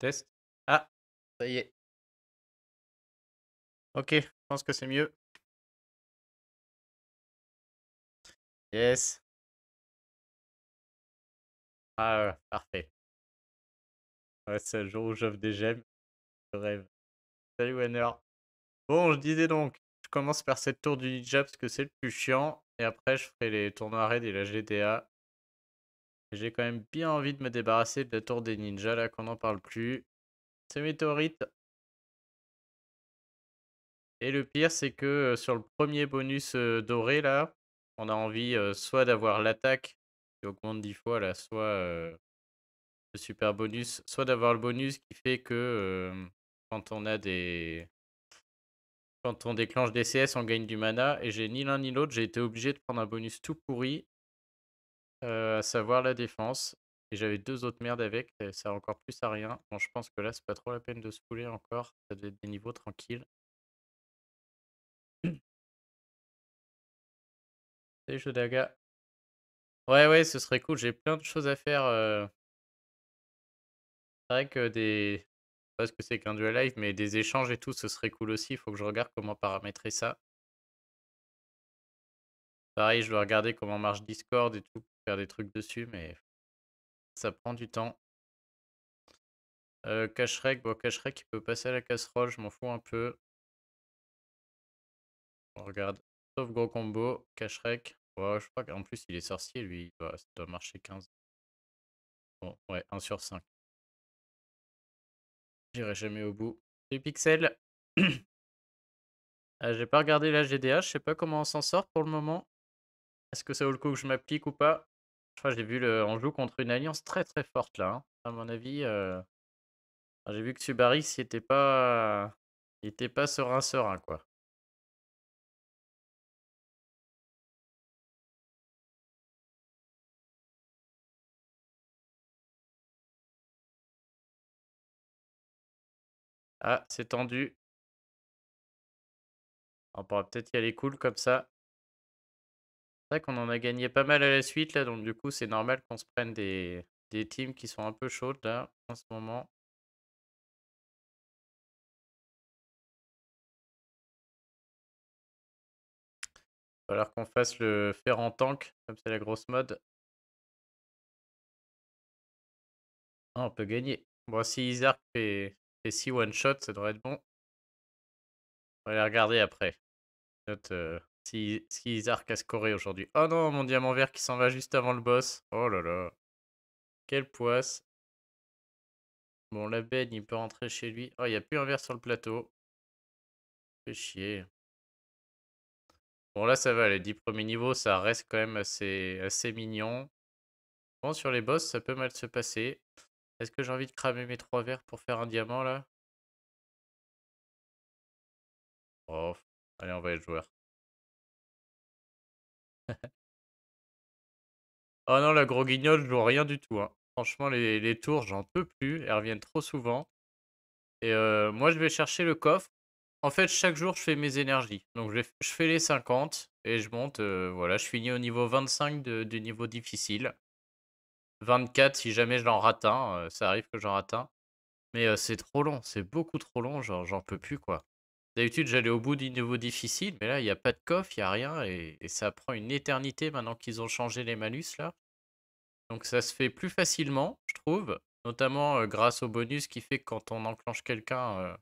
Test. Ah, ça y est. Ok, je pense que c'est mieux. Yes. Ah, parfait. Ouais, c'est le jour où j'offre des gemmes. Je rêve. Salut Wenner. Bon, je disais donc, je commence par cette tour du ninja parce que c'est le plus chiant. Et après, je ferai les tournois raid et la GTA. J'ai quand même bien envie de me débarrasser de la tour des ninjas, là qu'on n'en parle plus. C'est météorite. Et le pire, c'est que euh, sur le premier bonus euh, doré, là, on a envie euh, soit d'avoir l'attaque qui augmente 10 fois, là, soit le super bonus, soit d'avoir le bonus qui fait que quand on a des... Quand on déclenche des CS, on gagne du mana. Et j'ai ni l'un ni l'autre, j'ai été obligé de prendre un bonus tout pourri à savoir la défense. Et j'avais deux autres merdes avec, ça sert encore plus à rien. Bon, je pense que là, c'est pas trop la peine de se couler encore. Ça devait être des niveaux tranquilles. Salut daga Ouais, ouais, ce serait cool. J'ai plein de choses à faire. C'est vrai que des. Je sais pas ce que c'est qu'un duel live, mais des échanges et tout, ce serait cool aussi. Il faut que je regarde comment paramétrer ça. Pareil, je dois regarder comment marche Discord et tout, faire des trucs dessus, mais ça prend du temps. Euh, Cashrek, bon, Cacherec il peut passer à la casserole, je m'en fous un peu. On regarde, sauf gros combo, Cacherec. Ouais, je crois qu'en plus, il est sorcier, lui, il doit, marcher 15. Bon, ouais, 1 sur 5. J'irai jamais au bout. Du pixels. Ah, j'ai pas regardé la GDA, je sais pas comment on s'en sort pour le moment. Est-ce que ça vaut le coup que je m'applique ou pas Je crois que j'ai vu, le... on joue contre une alliance très très forte là. Hein, à mon avis, euh, j'ai vu que Subaris n'était pas, il était pas serein serein quoi. Ah, c'est tendu. On pourra peut-être y aller cool comme ça. C'est vrai qu'on en a gagné pas mal à la suite là, donc du coup c'est normal qu'on se prenne des, des teams qui sont un peu chaudes là en ce moment. alors qu'on fasse le fer en tank, comme c'est la grosse mode. Ah, on peut gagner. Bon, si Izar fait, 6 one shot, ça devrait être bon. On va les regarder après. Notre, euh, si, si à a aujourd'hui. Oh non, mon diamant vert qui s'en va juste avant le boss. Oh là là. Quelle poisse. Bon, la benne, il peut rentrer chez lui. Oh, il n'y a plus un verre sur le plateau. Fait chier. Bon, là, ça va. Les 10 premiers niveaux, ça reste quand même assez, assez mignon. Bon, sur les boss, ça peut mal se passer. Est-ce que j'ai envie de cramer mes 3 verres pour faire un diamant, là Oh, allez, on va être joueur. Oh non, la gros guignol joue rien du tout. Hein. Franchement, les, tours, j'en peux plus. Elles reviennent trop souvent. Et moi, je vais chercher le coffre. En fait, chaque jour, je fais mes énergies. Donc, je, fais les 50 et je monte. voilà, je finis au niveau 25 de- du niveau difficile. 24 si jamais je rate un. ça arrive que j'en rate Mais c'est trop long. C'est beaucoup trop long. j'en peux plus, quoi. D'habitude, j'allais au bout du niveau difficile, mais là, il n'y a pas de coffre, il n'y a rien, et, ça prend une éternité maintenant qu'ils ont changé les malus, là. Donc ça se fait plus facilement, je trouve, notamment grâce au bonus qui fait que quand on enclenche quelqu'un,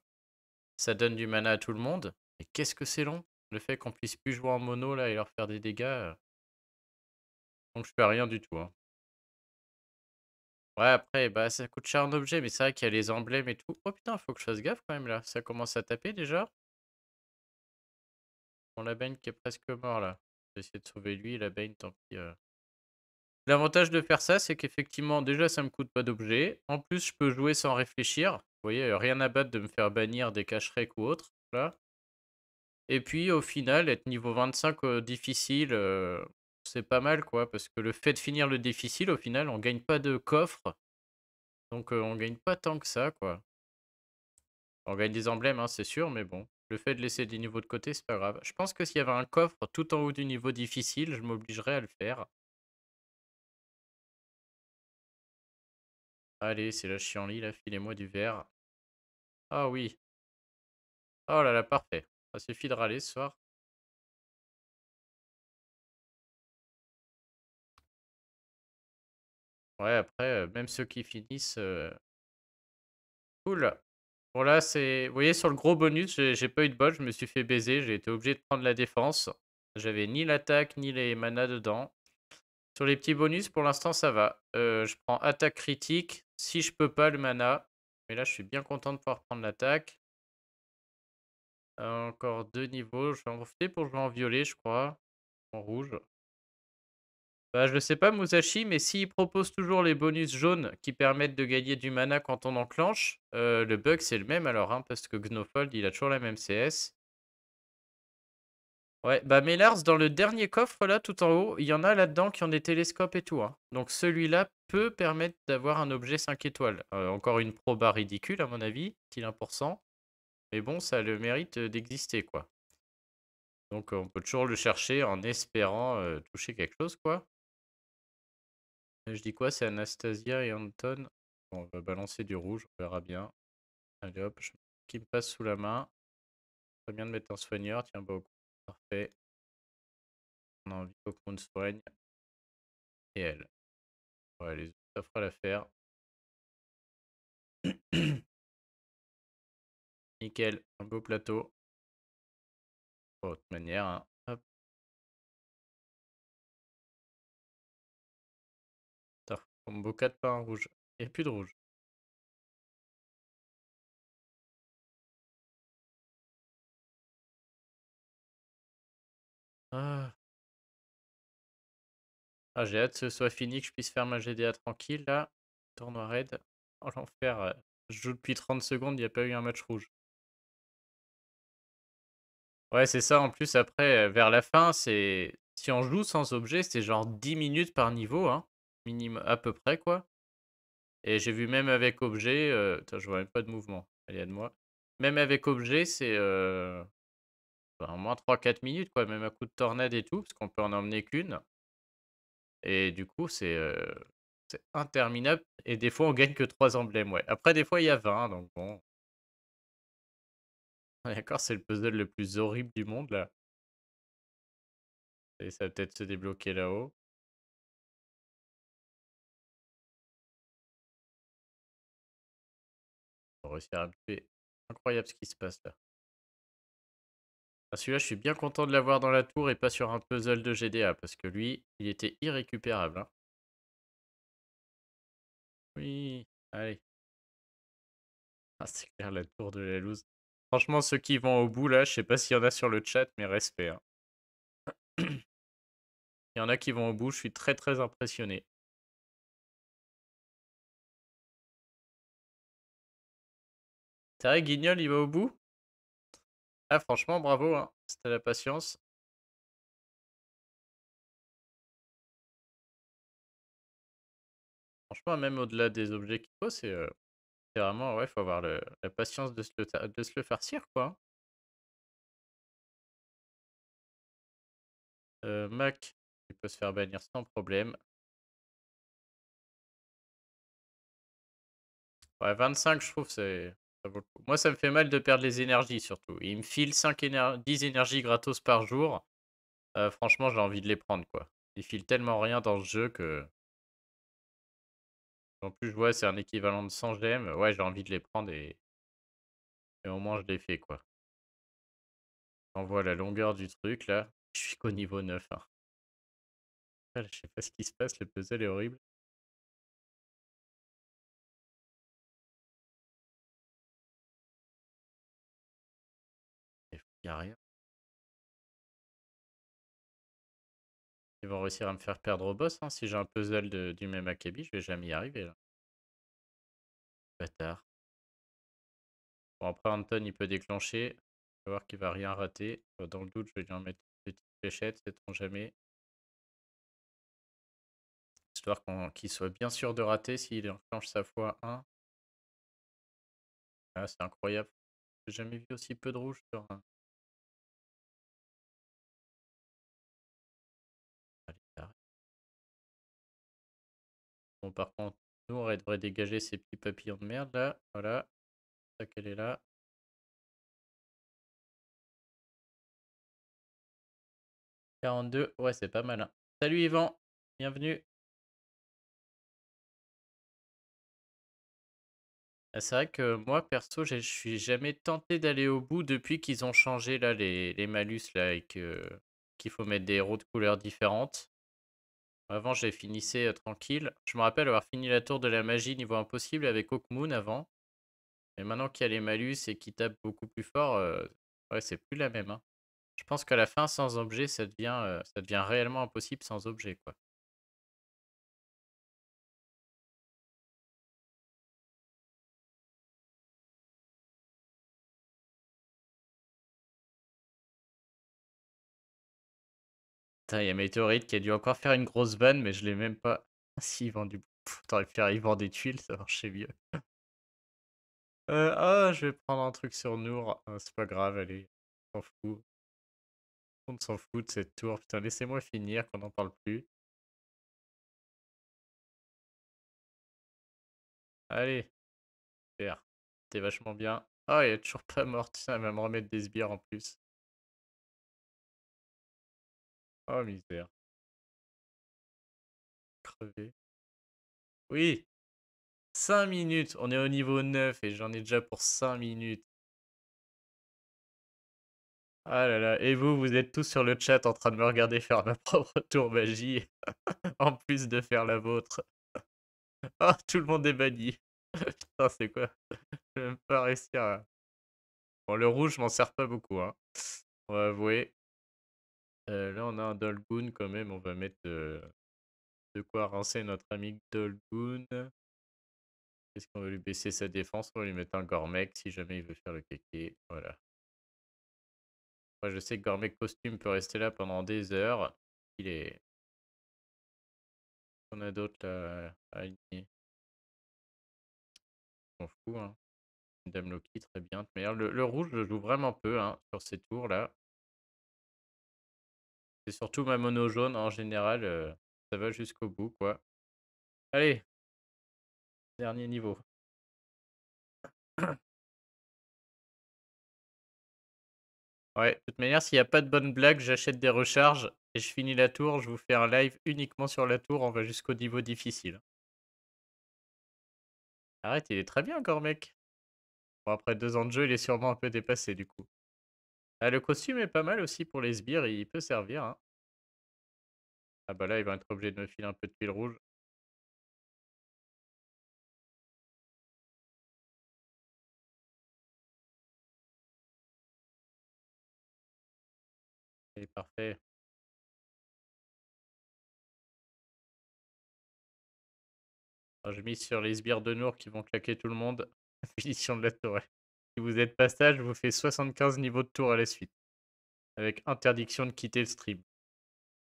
ça donne du mana à tout le monde. Mais qu'est-ce que c'est long Le fait qu'on puisse plus jouer en mono, là, et leur faire des dégâts. Donc je fais rien du tout. Hein. Ouais, après, bah, ça coûte cher en objet, mais c'est vrai qu'il y a les emblèmes et tout. Oh putain, faut que je fasse gaffe quand même là. Ça commence à taper déjà la baigne qui est presque mort là. Je essayer de sauver lui, la baine tant pis. Euh. L'avantage de faire ça, c'est qu'effectivement, déjà, ça me coûte pas d'objets. En plus, je peux jouer sans réfléchir. Vous voyez, euh, rien à battre de me faire bannir des cacherec ou autre. Là. Et puis, au final, être niveau 25 euh, difficile, c'est pas mal, quoi. Parce que le fait de finir le difficile, au final, on gagne pas de coffre. Donc, on gagne pas tant que ça, quoi. On gagne des emblèmes, hein, c'est sûr, mais bon. Le fait de laisser des niveaux de côté, c'est pas grave. Je pense que s'il y avait un coffre tout en haut du niveau difficile, je m'obligerais à le faire. Allez, c'est la chienlit, là, filez-moi du verre. Ah oui. Oh là là, parfait. Ça suffit de râler ce soir. Ouais, après, euh, même ceux qui finissent... Euh, cool. Voilà, c'est. Vous voyez, sur le gros bonus, j'ai pas eu de bol, je me suis fait baiser, j'ai été obligé de prendre la défense. J'avais ni l'attaque, ni les manas dedans. Sur les petits bonus, pour l'instant, ça va. Euh, je prends attaque critique, si je peux pas, le mana. Mais là, je suis bien content de pouvoir prendre l'attaque. Euh, encore deux niveaux, je vais en profiter pour jouer en violet, je crois. En rouge. Bah, je sais pas, Musashi, mais s'il propose toujours les bonus jaunes qui permettent de gagner du mana quand on enclenche, euh, le bug c'est le même alors, hein, parce que Gnofold il a toujours la même CS. Ouais, bah Lars dans le dernier coffre là tout en haut, il y en a là-dedans qui ont des télescopes et tout. Hein. Donc celui-là peut permettre d'avoir un objet 5 étoiles. Euh, encore une proba ridicule à mon avis, petit 1%. Mais bon, ça a le mérite euh, d'exister quoi. Donc on peut toujours le chercher en espérant toucher quelque chose quoi. Je dis quoi C'est Anastasia et Anton. on va balancer du rouge, on verra bien. Allez hop, qui me passe sous la main. Très bien de mettre un soigneur. Tiens, beaucoup. Bah, parfait. On a envie qu'on soigne. Et elle. Ouais, les autres, ça fera l'affaire. Nickel, un beau plateau. De toute manière, hein. Combo 4 par un rouge. Il n'y a plus de rouge. Ah. ah. j'ai hâte que ce soit fini, que je puisse faire ma GDA tranquille là. Tournoi raid. Oh l'enfer. Euh, je joue depuis 30 secondes, il n'y a pas eu un match rouge. Ouais, c'est ça. En plus, après, euh, vers la fin, c'est si on joue sans objet, c'est genre 10 minutes par niveau. Hein à peu près quoi. Et j'ai vu même avec objet, je vois même pas de mouvement, allez de moi. Même avec objet, c'est euh... moins 3-4 minutes quoi, même à coup de tornade et tout, parce qu'on peut en emmener qu'une. Et du coup, c'est c'est interminable. Et des fois, on gagne que 3 emblèmes, ouais. Après, des fois, il y a 20, donc bon. Ah, d'accord, c'est le puzzle le plus horrible du monde là. Et ça va peut-être se débloquer là-haut. réussir à Incroyable ce qui se passe là. Ah, celui-là, je suis bien content de l'avoir dans la tour et pas sur un puzzle de GDA parce que lui, il était irrécupérable. Hein. Oui, allez. Ah, c'est clair, la tour de la loose. Franchement, ceux qui vont au bout là, je sais pas s'il y en a sur le chat, mais respect. Hein. Il y en a qui vont au bout, je suis très très impressionné. C'est vrai, Guignol, il va au bout Ah, franchement, bravo, hein, c'était la patience. Franchement, même au-delà des objets qu'il faut, c'est euh, vraiment, ouais, faut avoir la patience de se le, faire se quoi. Hein. Euh, Mac, il peut se faire bannir sans problème. Ouais, 25, je trouve, c'est moi, ça me fait mal de perdre les énergies surtout. Il me file 5 10 énergies gratos par jour. Euh, franchement, j'ai envie de les prendre quoi. Il file tellement rien dans ce jeu que. En plus, je vois, c'est un équivalent de 100 gemmes. Ouais, j'ai envie de les prendre et. Et au moins, je les fais quoi. On voit la longueur du truc là. Je suis qu'au niveau 9. Hein. Ah, je sais pas ce qui se passe, le puzzle est horrible. Ils vont réussir à me faire perdre au boss. Hein. Si j'ai un puzzle du même Akebi, je vais jamais y arriver. Là. Bâtard. Bon, après, Anton, il peut déclencher. On va voir qu'il va rien rater. Bah, dans le doute, je vais lui en mettre une petite fléchette, c'est trop jamais. Histoire qu'il soit bien sûr de rater s'il enclenche sa fois 1. Ah, c'est incroyable. J'ai jamais vu aussi peu de rouge sur un Bon, par contre, nous, on devrait dégager ces petits papillons de merde, là. Voilà. Ça qu'elle est là. « 42, ouais, c'est pas mal. Hein. Salut Yvan, bienvenue. Ah, c'est vrai que moi, perso, je suis jamais tenté d'aller au bout depuis qu'ils ont changé là les, malus là et qu'il faut mettre des héros de couleurs différentes. Avant, j'ai finissé tranquille. Je me rappelle avoir fini la tour de la magie niveau impossible avec Oakmoon avant. Mais maintenant qu'il y a les malus et qu'il tape beaucoup plus fort, ouais, c'est plus la même. Hein. Je pense qu'à la fin, sans objet, ça devient, ça devient réellement impossible sans objet. quoi. Putain, il y a Météorite qui a dû encore faire une grosse vanne, mais je l'ai même pas. Si, il vend du. T'aurais pu faire, il vend des tuiles, ça marchait mieux. Euh, ah, je vais prendre un truc sur Nour. Ah, c'est pas grave, allez, on s'en fout. On s'en fout de cette tour. Putain, laissez-moi finir, qu'on n'en parle plus. Allez. Super. T'es vachement bien. Ah, oh, il est toujours pas mort. elle va me remettre des sbires en plus. Oh misère. Crevé. Oui 5 minutes On est au niveau 9 et j'en ai déjà pour 5 minutes. Ah là là, et vous, vous êtes tous sur le chat en train de me regarder faire ma propre tour magie, en plus de faire la vôtre. Ah, oh, tout le monde est banni. Putain, c'est quoi Je vais même pas réussir Bon, le rouge, je m'en sers pas beaucoup, hein. On va avouer. Euh, là, on a un Dolgoon quand même. On va mettre euh, de quoi rincer notre ami Dolgoon. est ce qu'on va lui baisser sa défense On va lui mettre un Gormek si jamais il veut faire le kéké. Voilà. Moi, je sais que Gormek costume peut rester là pendant des heures. Il est. On a d'autres là à aligner. On fout, hein. Dame Loki, très bien. Mais le, rouge, je joue vraiment peu hein, sur ces tours là. C'est surtout ma mono jaune en général. Euh, ça va jusqu'au bout, quoi. Allez. Dernier niveau. Ouais, de toute manière, s'il n'y a pas de bonne blague, j'achète des recharges et je finis la tour. Je vous fais un live uniquement sur la tour. On va jusqu'au niveau difficile. Arrête, il est très bien encore, mec. Bon, après deux ans de jeu, il est sûrement un peu dépassé, du coup. Ah, le costume est pas mal aussi pour les sbires, il peut servir. Hein. Ah bah là, il va être obligé de me filer un peu de fil rouge. Et parfait. Ah, je mise sur les sbires de Nour qui vont claquer tout le monde. Finition de la vous êtes passage vous fait 75 niveaux de tour à la suite. Avec interdiction de quitter le stream.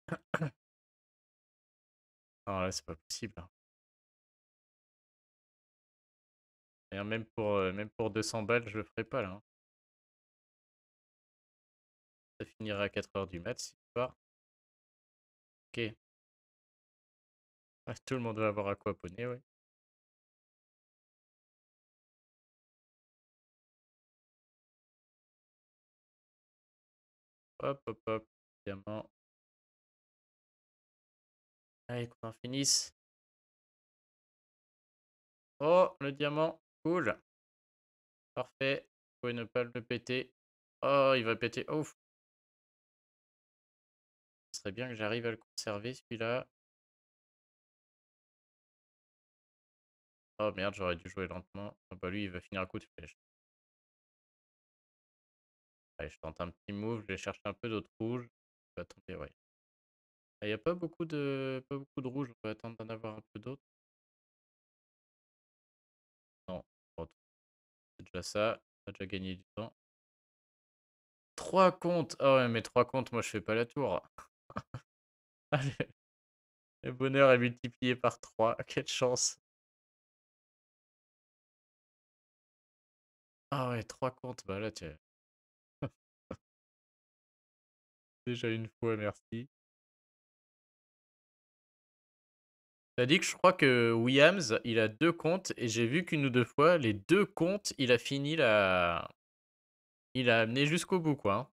Alors là, ah c'est pas possible. Hein. D'ailleurs, même pour, euh, même pour 200 balles, je le ferai pas là. Hein. Ça finira à 4 heures du mat, si Ok. Ah, tout le monde va avoir à quoi pôner, oui. Hop, hop, hop, diamant. Allez, qu'on en finisse. Oh, le diamant, cool. Parfait. Vous pouvez ne pas le péter. Oh, il va péter. Oh, ouf Ce serait bien que j'arrive à le conserver, celui-là. Oh merde, j'aurais dû jouer lentement. Ah, bah lui, il va finir à coup de flèche. Allez, je tente un petit move, je vais chercher un peu d'autres rouges. Je ah, Il n'y a pas beaucoup de beaucoup de rouges, on va attendre d'en avoir un peu d'autres. Non, c'est déjà ça, on a déjà gagné du temps. Trois comptes Ah ouais, mais trois comptes, moi je fais pas la tour. Le bonheur est multiplié par 3, quelle chance. Ah ouais, trois comptes, bah là tu déjà une fois, merci. T'as dit que je crois que Williams, il a deux comptes et j'ai vu qu'une ou deux fois, les deux comptes, il a fini la. Il a amené jusqu'au bout, quoi. Hein.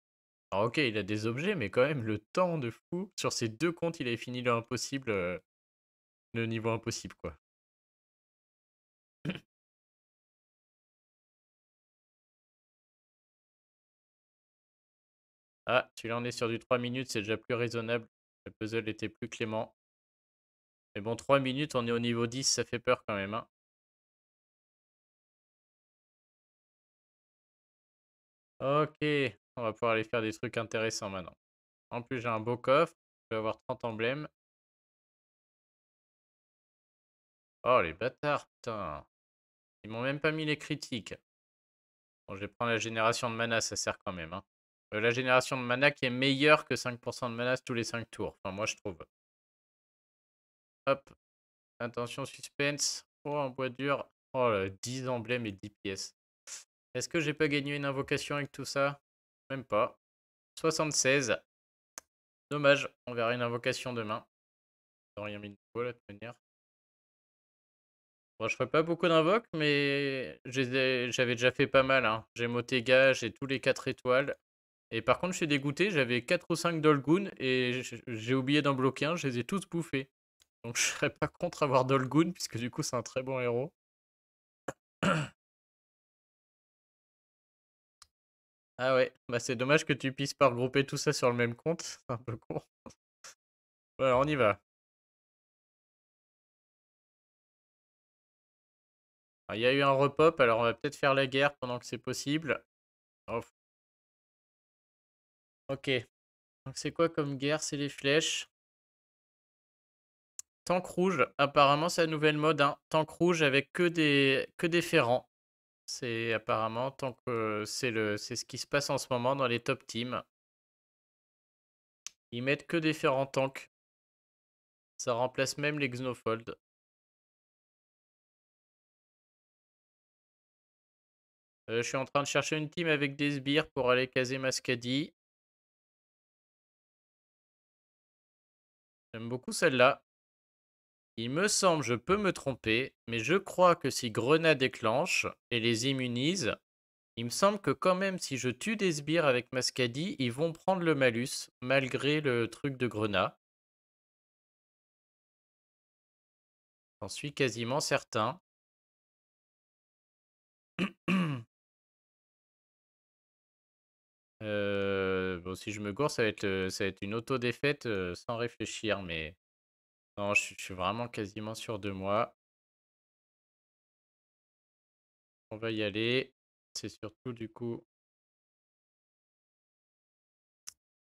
Alors, ok, il a des objets, mais quand même, le temps de fou. Sur ces deux comptes, il avait fini le impossible euh, le niveau impossible, quoi. Ah, celui-là, on est sur du 3 minutes, c'est déjà plus raisonnable. Le puzzle était plus clément. Mais bon, 3 minutes, on est au niveau 10, ça fait peur quand même. Hein. Ok, on va pouvoir aller faire des trucs intéressants maintenant. En plus, j'ai un beau coffre. Je vais avoir 30 emblèmes. Oh, les bâtards, putain. Ils m'ont même pas mis les critiques. Bon, je vais prendre la génération de mana, ça sert quand même. Hein. Euh, la génération de mana qui est meilleure que 5% de mana tous les 5 tours. Enfin, moi, je trouve. Hop. Attention, suspense. Oh, en bois dur. Oh, là, 10 emblèmes et 10 pièces. Est-ce que j'ai pas gagné une invocation avec tout ça Même pas. 76. Dommage, on verra une invocation demain. Dans rien mis de nouveau, là, de manière. Bon, je ferai pas beaucoup d'invoques, mais j'avais déjà fait pas mal. Hein. J'ai Motega, j'ai tous les 4 étoiles. Et par contre, je suis dégoûté, j'avais 4 ou 5 Dol'Gun et j'ai oublié d'en bloquer un, je les ai tous bouffés. Donc je serais pas contre avoir Dol'Gun, puisque du coup c'est un très bon héros. ah ouais, bah c'est dommage que tu puisses pas regrouper tout ça sur le même compte, c'est un peu con. voilà, on y va. Il y a eu un repop, alors on va peut-être faire la guerre pendant que c'est possible. Ok. Donc c'est quoi comme guerre C'est les flèches. Tank rouge, apparemment c'est la nouvelle mode. Hein. Tank rouge avec que des, que ferrants. C'est apparemment tant que euh, c'est le c'est ce qui se passe en ce moment dans les top teams. Ils mettent que des ferrants tanks. Ça remplace même les Xnofold. Euh, je suis en train de chercher une team avec des sbires pour aller caser Mascadi. J'aime beaucoup celle-là. Il me semble, je peux me tromper, mais je crois que si Grenat déclenche et les immunise, il me semble que quand même si je tue des sbires avec Mascadi, ils vont prendre le malus, malgré le truc de Grenat. J'en suis quasiment certain. Euh, bon, si je me gourre, ça va être, euh, ça être une auto-défaite euh, sans réfléchir, mais non, je, suis- vraiment quasiment sûr de moi. On va y aller. C'est surtout du coup.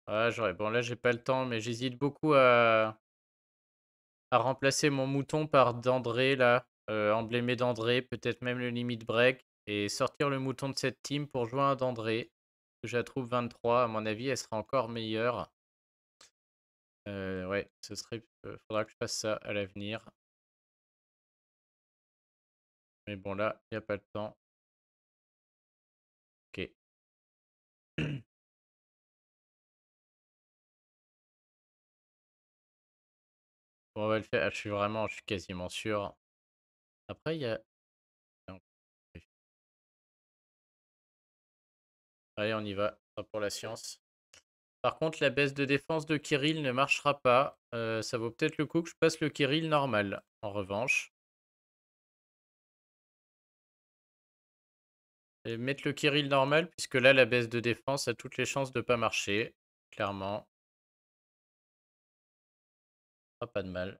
Ah, j'aurais. Bon, là, j'ai pas le temps, mais j'hésite beaucoup à, remplacer mon mouton par Dandré, là. Dandré, peut-être même le limit break, et sortir le mouton de cette team pour jouer un Dandré je la trouve 23. À mon avis, elle sera encore meilleure. Euh, ouais, ce serait. Euh, faudra que je fasse ça à l'avenir. Mais bon, là, il n'y a pas le temps. Ok. on va le faire. Ah, je suis vraiment, je suis quasiment sûr. Après, il y a Allez, on y va pour la science. Par contre, la baisse de défense de Kirill ne marchera pas. Euh, ça vaut peut-être le coup que je passe le Kirill normal, en revanche. Et mettre le Kirill normal, puisque là, la baisse de défense a toutes les chances de ne pas marcher, clairement. Ah, pas de mal.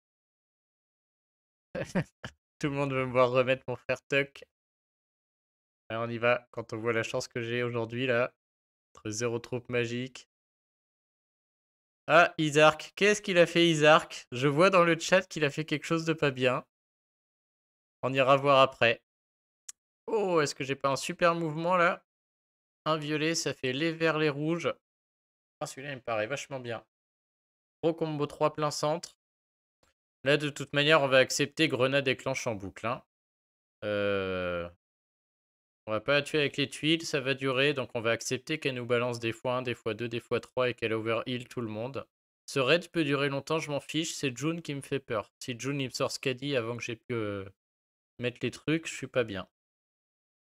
Tout le monde veut me voir remettre mon frère Tuck on y va. Quand on voit la chance que j'ai aujourd'hui, là, entre zéro troupe magique. Ah, Isark. Qu'est-ce qu'il a fait, Isark Je vois dans le chat qu'il a fait quelque chose de pas bien. On ira voir après. Oh, est-ce que j'ai pas un super mouvement, là Un violet, ça fait les verts, les rouges. Ah, celui-là, il me paraît vachement bien. Gros combo 3 plein centre. Là, de toute manière, on va accepter grenade déclenche en boucle. Hein. Euh, on va pas la tuer avec les tuiles, ça va durer, donc on va accepter qu'elle nous balance des fois 1, des fois 2, des fois 3 et qu'elle overheal tout le monde. Ce raid peut durer longtemps, je m'en fiche, c'est June qui me fait peur. Si June il me sort Skadi avant que j'ai pu euh, mettre les trucs, je suis pas bien.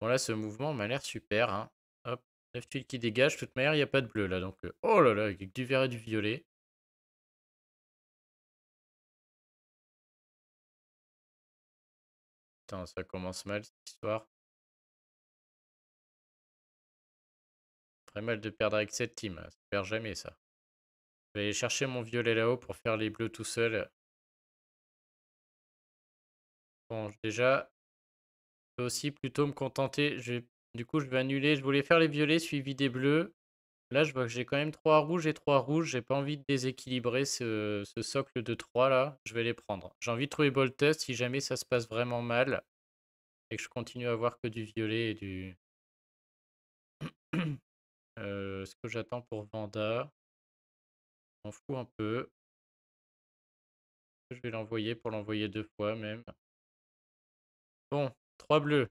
Bon là ce mouvement m'a l'air super. Hein. Hop, 9 tuiles qui dégagent, toute manière il n'y a pas de bleu là, donc euh, oh là là, avec du vert et du violet. Putain, ça commence mal cette histoire. mal de perdre avec cette team. Hein, ça perd jamais ça. Je vais aller chercher mon violet là-haut pour faire les bleus tout seul. Bon, déjà, je aussi plutôt me contenter. Du coup, je vais annuler. Je voulais faire les violets suivi des bleus. Là, je vois que j'ai quand même trois rouges et trois rouges. J'ai pas envie de déséquilibrer ce, socle de trois là. Je vais les prendre. J'ai envie de trouver test si jamais ça se passe vraiment mal. Et que je continue à avoir que du violet et du... Euh, ce que j'attends pour Vanda, On fout un peu. Je vais l'envoyer pour l'envoyer deux fois même. Bon, trois bleus.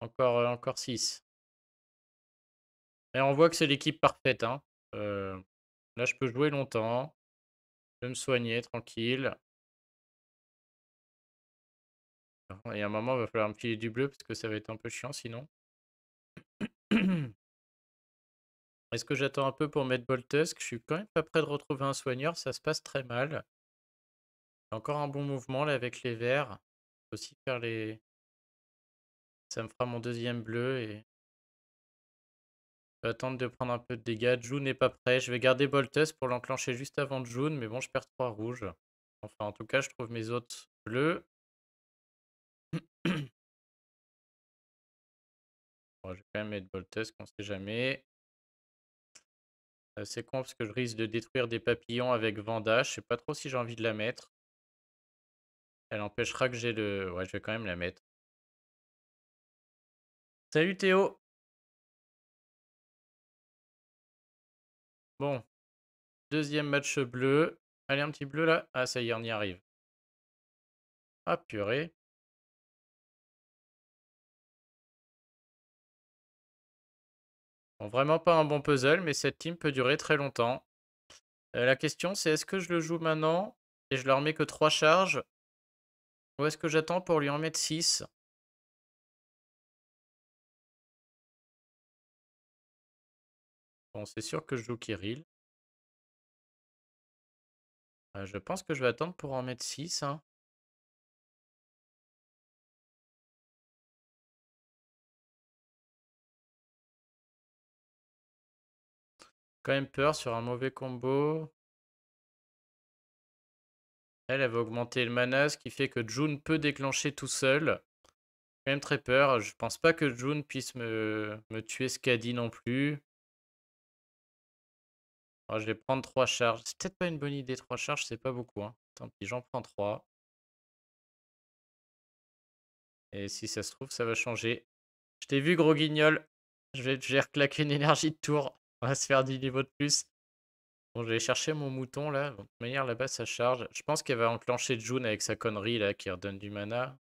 Encore, euh, encore six. Et on voit que c'est l'équipe parfaite. Hein. Euh, là, je peux jouer longtemps. Je vais me soigner tranquille. Et à un moment, il va falloir me filer du bleu parce que ça va être un peu chiant sinon. Est-ce que j'attends un peu pour mettre Boltusk Je suis quand même pas prêt de retrouver un soigneur, ça se passe très mal. Encore un bon mouvement là avec les verts. Aussi faire les. Ça me fera mon deuxième bleu et. Je vais attendre de prendre un peu de dégâts. June n'est pas prêt. Je vais garder Boltus pour l'enclencher juste avant June, mais bon, je perds trois rouges. Enfin, en tout cas, je trouve mes autres bleus. bon, je vais quand même mettre Boltus, qu'on sait jamais. Euh, c'est con parce que je risque de détruire des papillons avec Vanda. Je sais pas trop si j'ai envie de la mettre. Elle empêchera que j'ai le... Ouais, je vais quand même la mettre. Salut Théo Bon. Deuxième match bleu. Allez, un petit bleu là. Ah, ça y est, on y arrive. Ah, purée. vraiment pas un bon puzzle, mais cette team peut durer très longtemps. Euh, la question, c'est est-ce que je le joue maintenant et je leur mets que 3 charges Ou est-ce que j'attends pour lui en mettre 6 Bon, c'est sûr que je joue Kirill. Euh, je pense que je vais attendre pour en mettre 6. quand même peur sur un mauvais combo. Elle, elle va augmenter le mana, ce qui fait que June peut déclencher tout seul. Quand même très peur. Je pense pas que June puisse me, me tuer dit non plus. Ah, je vais prendre 3 charges. C'est peut-être pas une bonne idée, 3 charges, c'est pas beaucoup. Hein. Tant pis, j'en prends 3. Et si ça se trouve, ça va changer. Je t'ai vu, gros guignol. Je vais, reclaquer une énergie de tour. On va se faire 10 niveaux de plus. Bon, je vais chercher mon mouton là. de toute manière, là-bas, ça charge. Je pense qu'elle va enclencher June avec sa connerie là qui redonne du mana.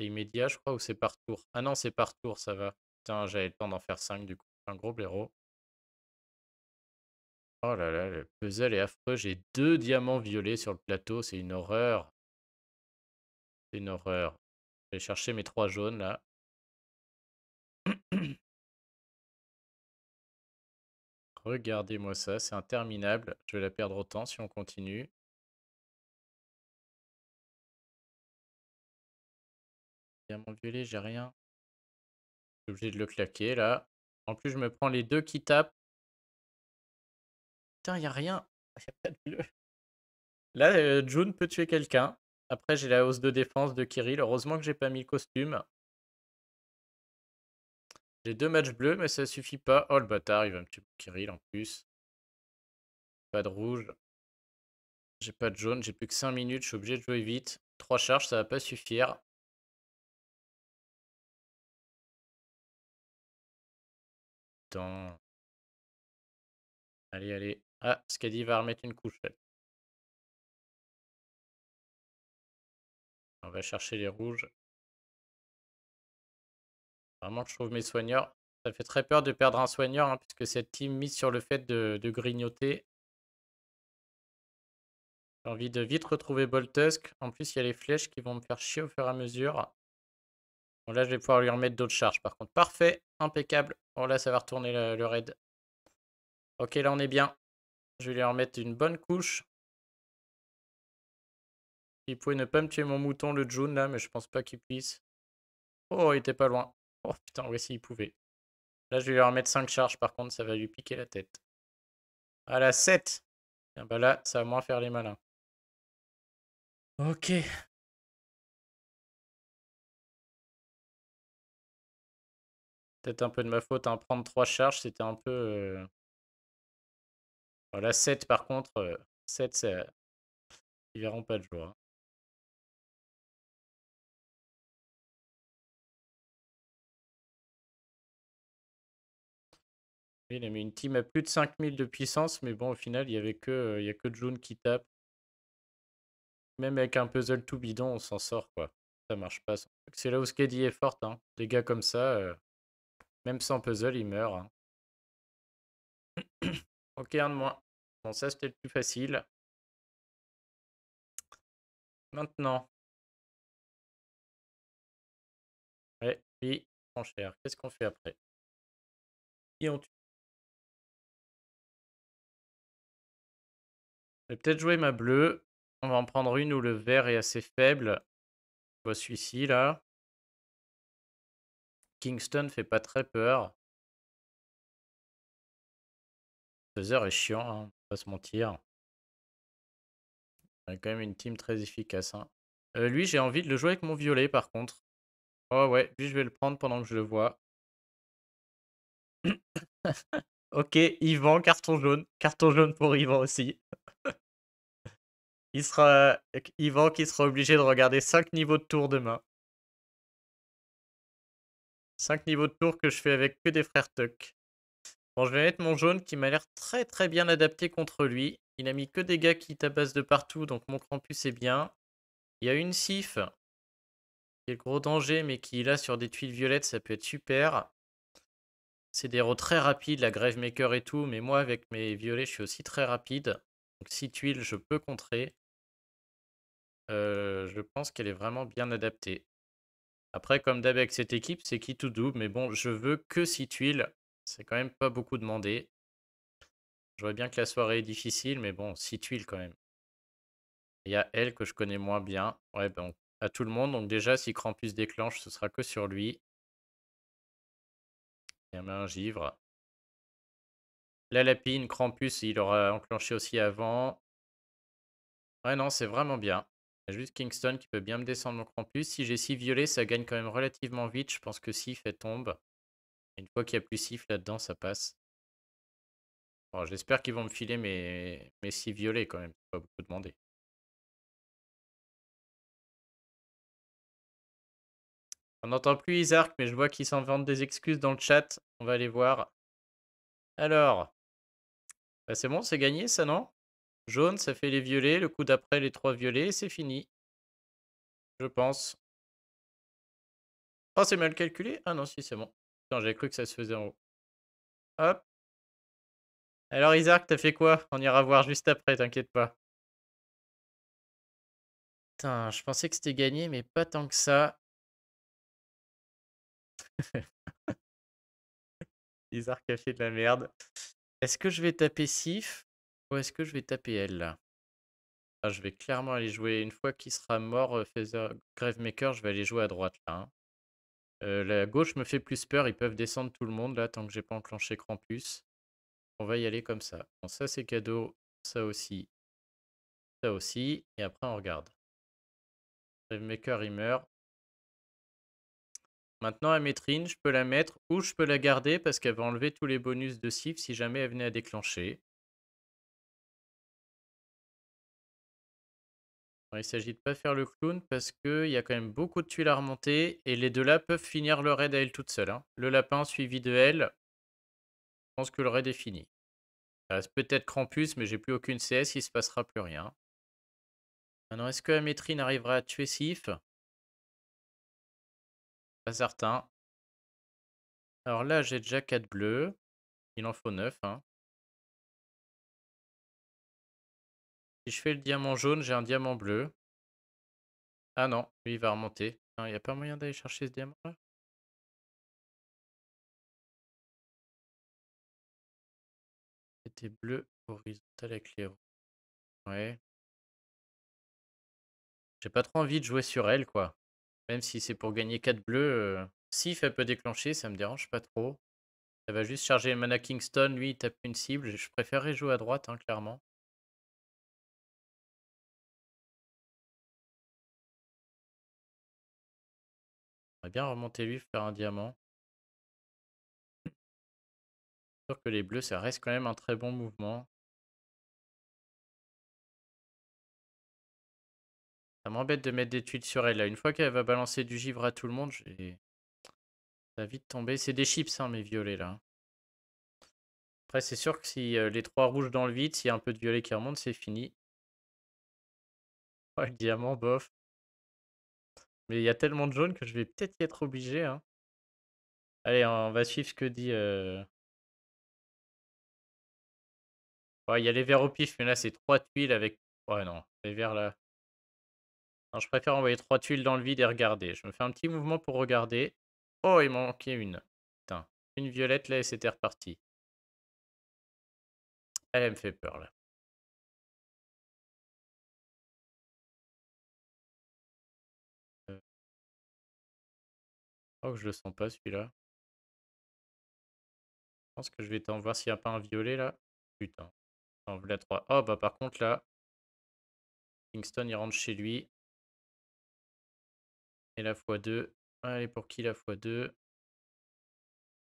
C'est immédiat, je crois, ou c'est par tour Ah non, c'est par tour, ça va. Putain, j'avais le temps d'en faire 5 du coup. Un gros blaireau. Oh là là, le puzzle est affreux. J'ai deux diamants violets sur le plateau. C'est une horreur. C'est une horreur. Je vais chercher mes trois jaunes là. Regardez-moi ça, c'est interminable. Je vais la perdre autant si on continue. mon violet, j'ai rien. J'ai obligé de le claquer là. En plus, je me prends les deux qui tapent. Putain, y a rien. pas Là, euh, June peut tuer quelqu'un. Après, j'ai la hausse de défense de Kirill. Heureusement que j'ai pas mis le costume. J'ai deux matchs bleus, mais ça suffit pas. Oh, le bâtard, il va me tuer Kirill en plus. Pas de rouge. J'ai pas de jaune, j'ai plus que 5 minutes, je suis obligé de jouer vite. 3 charges, ça va pas suffire. Attends. Allez, allez. Ah, Skadi va remettre une couche. On va chercher les rouges. Vraiment, je trouve mes soigneurs. Ça fait très peur de perdre un soigneur, hein, puisque cette team mise sur le fait de, grignoter. J'ai envie de vite retrouver Boltusk. En plus, il y a les flèches qui vont me faire chier au fur et à mesure. Bon, là, je vais pouvoir lui remettre d'autres charges. Par contre, parfait, impeccable. Bon, oh, là, ça va retourner le, raid. Ok, là, on est bien. Je vais lui remettre une bonne couche. Il pouvait ne pas me tuer mon mouton, le June, là, mais je pense pas qu'il puisse. Oh, il était pas loin. Oh putain, oui, s'il pouvait. Là, je vais lui remettre 5 charges, par contre, ça va lui piquer la tête. À ah, la 7. Tiens, ah, bah là, ça va moins faire les malins. Ok. Peut-être un peu de ma faute, hein. prendre 3 charges, c'était un peu... Euh voilà, 7 par contre, 7, euh, c'est... ils verront pas de joie. mais il une team à plus de 5000 de puissance, mais bon, au final, il y avait que, euh, il y a que June qui tape. Même avec un puzzle tout bidon, on s'en sort, quoi. Ça marche pas. C'est là où dit est forte, hein. Des gars comme ça, euh, même sans puzzle, ils meurent. Hein. ok, un de moins. Bon, ça, c'était le plus facile. Maintenant. et puis Qu'est-ce qu'on fait après et on peut-être jouer ma bleue. On va en prendre une où le vert est assez faible. Je vois celui-ci là. Kingston fait pas très peur. Fazer est chiant, on hein, va pas se mentir. On a quand même une team très efficace. Hein. Euh, lui, j'ai envie de le jouer avec mon violet par contre. Oh ouais, lui je vais le prendre pendant que je le vois. ok, Yvan, carton jaune. Carton jaune pour Yvan aussi. Il sera Yvan euh, qui sera obligé de regarder 5 niveaux de tour demain. 5 niveaux de tour que je fais avec que des frères Tuck. Bon, je vais mettre mon jaune qui m'a l'air très très bien adapté contre lui. Il n'a mis que des gars qui tabassent de partout, donc mon crampus est bien. Il y a une sif, qui est le gros danger, mais qui là sur des tuiles violettes, ça peut être super. C'est des héros très rapides, la maker et tout, mais moi avec mes violets, je suis aussi très rapide. Donc 6 tuiles, je peux contrer je pense qu'elle est vraiment bien adaptée. Après, comme d'hab avec cette équipe, c'est qui tout double, mais bon, je veux que 6 tuiles, c'est quand même pas beaucoup demandé. Je vois bien que la soirée est difficile, mais bon, 6 tuiles quand même. Il y a elle que je connais moins bien. Ouais, bon. à tout le monde, donc déjà si Krampus déclenche, ce sera que sur lui. Il y a un givre. La Lapine, Krampus, il aura enclenché aussi avant. Ouais, non, c'est vraiment bien juste Kingston qui peut bien me descendre mon en plus. Si j'ai 6 violets, ça gagne quand même relativement vite. Je pense que Sif, fait tombe. Une fois qu'il n'y a plus Sif là-dedans, ça passe. Bon, j'espère qu'ils vont me filer mes, mes 6 violets quand même. pas beaucoup demander. On n'entend plus Isark, mais je vois qu'ils s'en vendent des excuses dans le chat. On va aller voir. Alors. Bah, c'est bon, c'est gagné ça, non Jaune, ça fait les violets. Le coup d'après, les trois violets. C'est fini. Je pense. Oh, c'est mal calculé Ah non, si, c'est bon. j'avais cru que ça se faisait en haut. Hop. Alors, Isaac, t'as fait quoi On ira voir juste après, t'inquiète pas. Putain, je pensais que c'était gagné, mais pas tant que ça. Isaac a fait de la merde. Est-ce que je vais taper Sif où est-ce que je vais taper elle là ah, Je vais clairement aller jouer. Une fois qu'il sera mort, Feather... Euh, Gravemaker, je vais aller jouer à droite là. Hein. Euh, la gauche me fait plus peur. Ils peuvent descendre tout le monde là tant que j'ai pas enclenché Crampus. On va y aller comme ça. Bon, ça c'est cadeau. Ça aussi. Ça aussi. Et après on regarde. Gravemaker il meurt. Maintenant, à je peux la mettre ou je peux la garder parce qu'elle va enlever tous les bonus de Sif si jamais elle venait à déclencher. Il il s'agit de pas faire le clown parce qu'il y a quand même beaucoup de tuiles à remonter et les deux là peuvent finir le raid à elle toute seule. Hein. Le lapin suivi de elle, je pense que le raid est fini. Ça reste peut-être Krampus, mais j'ai plus aucune CS, il se passera plus rien. Maintenant, est-ce que Amétrine arrivera à tuer Sif Pas certain. Alors là, j'ai déjà 4 bleus. Il en faut 9. Si je fais le diamant jaune, j'ai un diamant bleu. Ah non, lui il va remonter. Il n'y a pas moyen d'aller chercher ce diamant là C'était bleu horizontal avec les roues. Ouais. J'ai pas trop envie de jouer sur elle quoi. Même si c'est pour gagner 4 bleus. Euh, si elle peut déclencher, ça me dérange pas trop. Ça va juste charger le mana Kingston, lui il tape une cible. Je préférerais jouer à droite, hein, clairement. bien remonter lui, faire un diamant. sûr que les bleus, ça reste quand même un très bon mouvement. Ça m'embête de mettre des tuiles sur elle. Là. Une fois qu'elle va balancer du givre à tout le monde, j'ai... Ça va vite tomber. C'est des chips, hein, mes violets, là. Après, c'est sûr que si euh, les trois rouges dans le vide, s'il y a un peu de violet qui remonte, c'est fini. Oh, le diamant, bof. Mais il y a tellement de jaunes que je vais peut-être y être obligé. Hein. Allez, on va suivre ce que dit. Euh... Ouais, il y a les verts au pif, mais là, c'est trois tuiles avec. Ouais, non, les verts là. Non, je préfère envoyer trois tuiles dans le vide et regarder. Je me fais un petit mouvement pour regarder. Oh, il m'en manquait une. Putain. Une violette là et c'était reparti. Elle, elle me fait peur là. crois que je le sens pas celui-là. Je pense que je vais t'en voir s'il n'y a pas un violet là. Putain. la 3. Oh bah par contre là. Kingston il rentre chez lui. Et la fois 2 Allez ah, pour qui la x2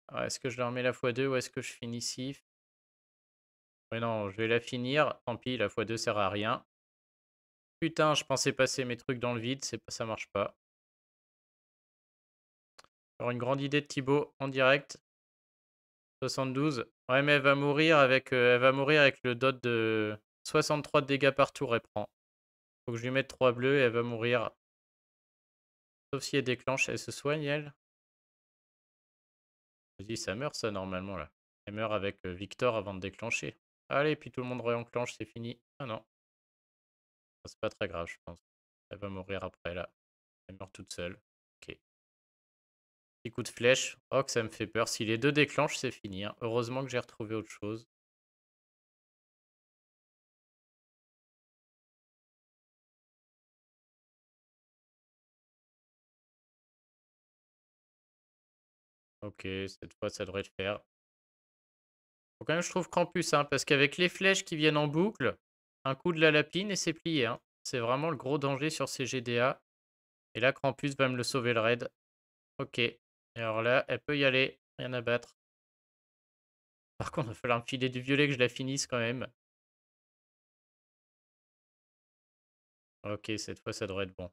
ah, Est-ce que je leur mets la fois 2 ou est-ce que je finis ici Ouais non, je vais la finir. Tant pis, la fois 2 sert à rien. Putain, je pensais passer mes trucs dans le vide, ça marche pas. Alors une grande idée de Thibaut en direct. 72. Ouais, mais elle va mourir avec, euh, elle va mourir avec le dot de 63 de dégâts par tour. Elle prend. Faut que je lui mette 3 bleus et elle va mourir. Sauf si elle déclenche. Elle se soigne, elle Vas-y, ça meurt, ça, normalement, là. Elle meurt avec euh, Victor avant de déclencher. Allez, puis tout le monde réenclenche, c'est fini. Ah non. Ah, c'est pas très grave, je pense. Elle va mourir après, là. Elle meurt toute seule coup de flèche. Oh, que ça me fait peur. Si les deux déclenchent, c'est fini. Hein. Heureusement que j'ai retrouvé autre chose. Ok, cette fois, ça devrait le faire. quand même, je trouve Krampus, hein, parce qu'avec les flèches qui viennent en boucle, un coup de la lapine et c'est plié. Hein. C'est vraiment le gros danger sur ces GDA. Et là, Krampus va me le sauver le raid. Ok, alors là, elle peut y aller. Rien à battre. Par contre, il va falloir me filer du violet que je la finisse quand même. Ok, cette fois, ça devrait être bon.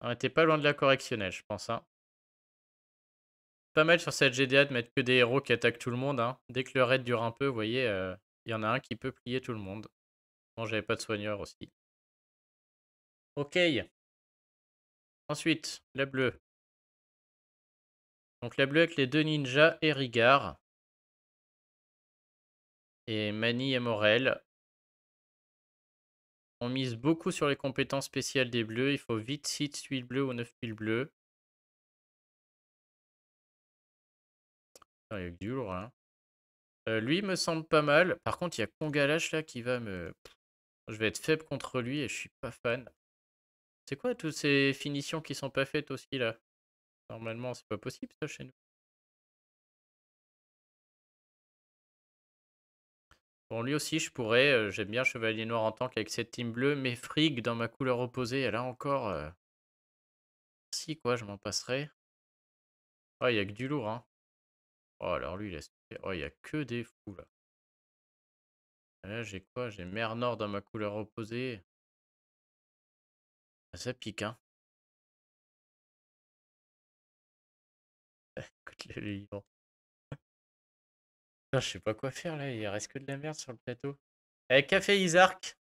On était pas loin de la correctionnelle, je pense. Hein. Pas mal sur cette GDA de mettre que des héros qui attaquent tout le monde. Hein. Dès que le raid dure un peu, vous voyez, euh, il y en a un qui peut plier tout le monde. Bon, j'avais pas de soigneur aussi. Ok. Ensuite, la bleue. Donc la bleue avec les deux ninjas et Rigard. Et Mani et Morel. On mise beaucoup sur les compétences spéciales des bleus. Il faut vite 6 huiles bleues ou 9 piles bleues. Ah, il est a hein. euh, lui me semble pas mal. Par contre, il y a Kongalash là qui va me... Je vais être faible contre lui et je suis pas fan. C'est quoi toutes ces finitions qui sont pas faites aussi là Normalement, c'est pas possible ça chez nous. Bon, lui aussi, je pourrais. Euh, j'aime bien Chevalier Noir en tant avec cette team bleue. Mais Frig dans ma couleur opposée, là encore. Euh, si, quoi, je m'en passerai. Oh, il n'y a que du lourd, hein. Oh, alors lui, il a. Oh, il n'y a que des fous, là. Ah, là, j'ai quoi J'ai Mer Nord dans ma couleur opposée. Ah, ça pique, hein. je sais pas quoi faire là, il reste que de la merde sur le plateau. Eh, café Isark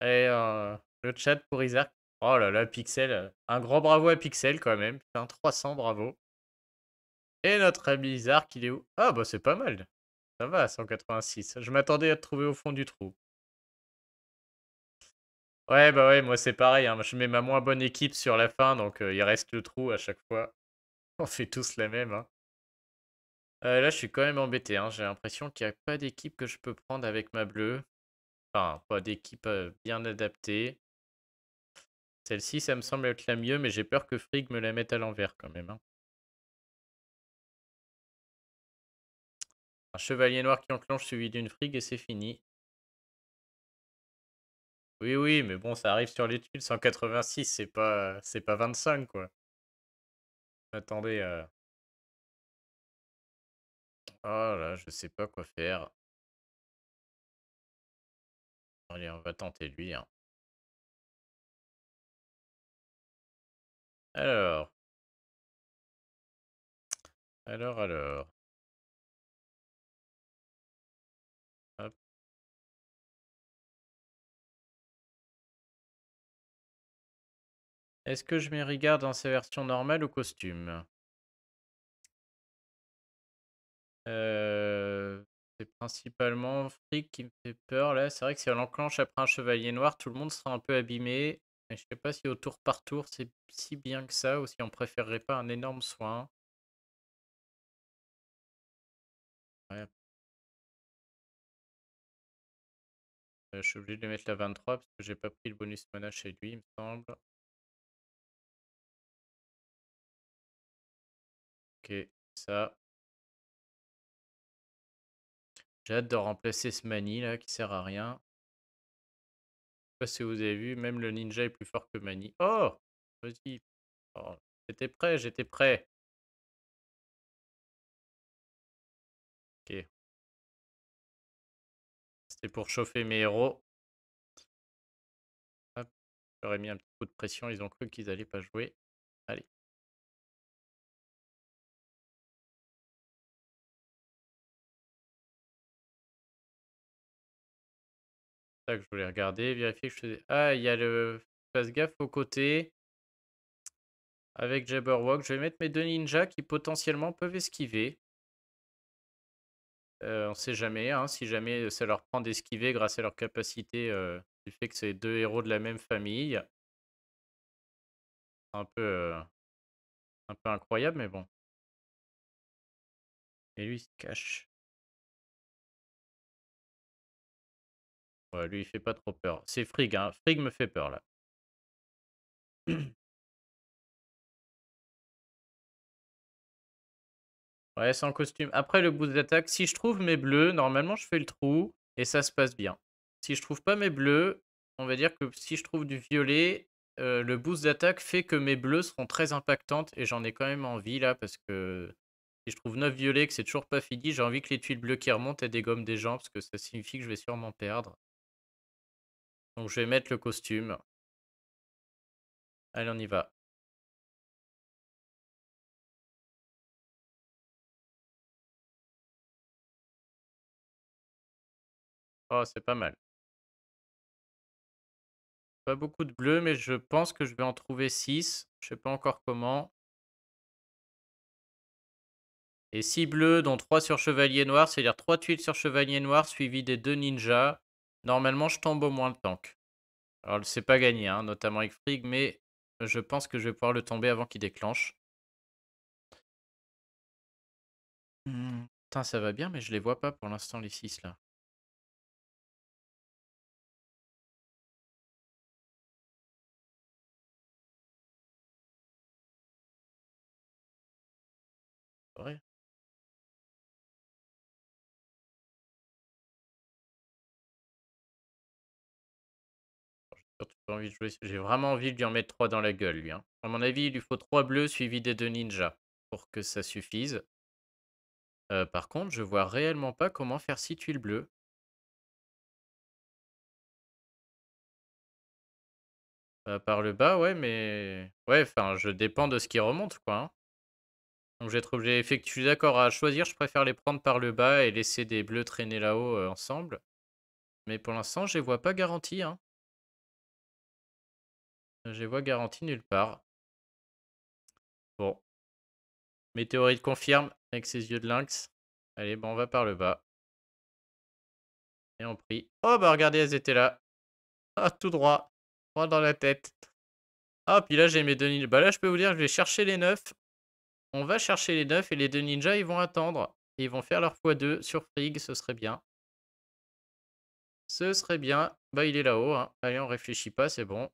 Et eh, euh, le chat pour Isark. Oh là là, Pixel. Euh, un grand bravo à Pixel quand même. Putain, 300 bravo. Et notre ami Isark, il est où Ah bah c'est pas mal. Ça va, 186. Je m'attendais à te trouver au fond du trou. Ouais, bah ouais, moi c'est pareil. Hein. Je mets ma moins bonne équipe sur la fin, donc euh, il reste le trou à chaque fois. On fait tous la même. Hein. Euh, là, je suis quand même embêté. Hein. J'ai l'impression qu'il n'y a pas d'équipe que je peux prendre avec ma bleue. Enfin, pas d'équipe bien adaptée. Celle-ci, ça me semble être la mieux, mais j'ai peur que Frigg me la mette à l'envers quand même. Hein. Un chevalier noir qui enclenche celui d'une Frigg et c'est fini. Oui, oui, mais bon, ça arrive sur l'étude. 186, c'est pas, c'est pas 25, quoi. Attendez, euh Oh là, je sais pas quoi faire. Allez, on va tenter lui. Hein. Alors. Alors, alors. Est-ce que je mets regarde dans sa version normale ou costume c'est principalement Frick qui me fait peur là. C'est vrai que si on enclenche après un chevalier noir, tout le monde sera un peu abîmé. Mais je sais pas si au tour par tour c'est si bien que ça ou si on préférerait pas un énorme soin. je suis obligé de mettre la 23 parce que j'ai pas pris le bonus mana chez lui, il me semble. Ok, ça. J'ai hâte de remplacer ce Mani là qui sert à rien. Je sais pas si vous avez vu, même le ninja est plus fort que Mani. Oh Vas-y. Oh, j'étais prêt, j'étais prêt. Ok. C'était pour chauffer mes héros. J'aurais mis un petit coup de pression, ils ont cru qu'ils allaient pas jouer. Allez. je voulais regarder, vérifier que je Ah, il y a le... Fasse gaffe au côté. Avec Jabberwock, je vais mettre mes deux ninjas qui potentiellement peuvent esquiver. On euh, on sait jamais, hein, si jamais ça leur prend d'esquiver grâce à leur capacité euh, du fait que c'est deux héros de la même famille. Un peu, euh, un peu incroyable, mais bon. Et lui, il se cache. Ouais, lui, il fait pas trop peur. C'est Frig, hein. Frig me fait peur, là. ouais, en costume. Après, le boost d'attaque, si je trouve mes bleus, normalement, je fais le trou et ça se passe bien. Si je trouve pas mes bleus, on va dire que si je trouve du violet, euh, le boost d'attaque fait que mes bleus seront très impactantes et j'en ai quand même envie, là, parce que si je trouve 9 violets que c'est toujours pas fini, j'ai envie que les tuiles bleues qui remontent aient des gommes des gens parce que ça signifie que je vais sûrement perdre. Donc je vais mettre le costume. Allez, on y va. Oh, c'est pas mal. Pas beaucoup de bleu, mais je pense que je vais en trouver 6. Je sais pas encore comment. Et 6 bleus, dont 3 sur chevalier noir, c'est-à-dire 3 tuiles sur chevalier noir, suivi des 2 ninjas. Normalement, je tombe au moins le tank. Alors, c'est pas gagné, hein, notamment avec Frigg, mais euh, je pense que je vais pouvoir le tomber avant qu'il déclenche. Mmh, putain, ça va bien, mais je les vois pas pour l'instant, les 6 là. J'ai vraiment envie de lui en mettre 3 dans la gueule, lui. Hein. À mon avis, il lui faut 3 bleus suivis des 2 ninjas pour que ça suffise. Euh, par contre, je vois réellement pas comment faire 6 tuiles bleues. Euh, par le bas, ouais, mais... Ouais, enfin, je dépends de ce qui remonte, quoi. Hein. Donc j'ai trouvé que je suis d'accord à choisir, je préfère les prendre par le bas et laisser des bleus traîner là-haut euh, ensemble. Mais pour l'instant, je les vois pas garantis. Hein. Euh, je vois garantie nulle part. Bon. Météorite confirme avec ses yeux de lynx. Allez, bon, on va par le bas. Et on prie. Oh, bah regardez, elles étaient là. Ah, tout droit. Droit dans la tête. Ah, puis là, j'ai mes deux ninjas. Bah là, je peux vous dire, je vais chercher les neuf. On va chercher les neuf et les deux ninjas, ils vont attendre. ils vont faire leur fois 2 sur Frigg, ce serait bien. Ce serait bien. Bah, il est là-haut. Hein. Allez, on réfléchit pas, c'est bon.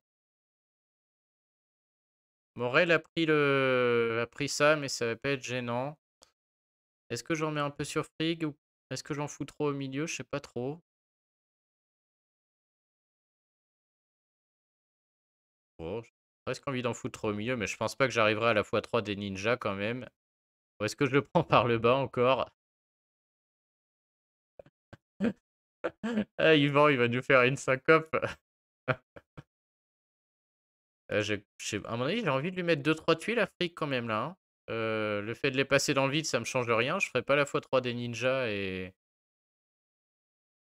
Morel a pris, le... a pris ça, mais ça va pas être gênant. Est-ce que j'en mets un peu sur Frig ou est-ce que j'en fous trop au milieu Je sais pas trop. Bon, oh, j'ai presque envie d'en foutre trop au milieu, mais je pense pas que j'arriverai à la fois 3 des ninjas quand même. Ou est-ce que je le prends par le bas encore ah, Yvan, il va nous faire une syncope. Euh, à un moment donné, j'ai envie de lui mettre 2-3 tuiles à Afrique quand même là. Hein. Euh, le fait de les passer dans le vide, ça me change rien. Je ferai pas la fois 3 des ninjas et.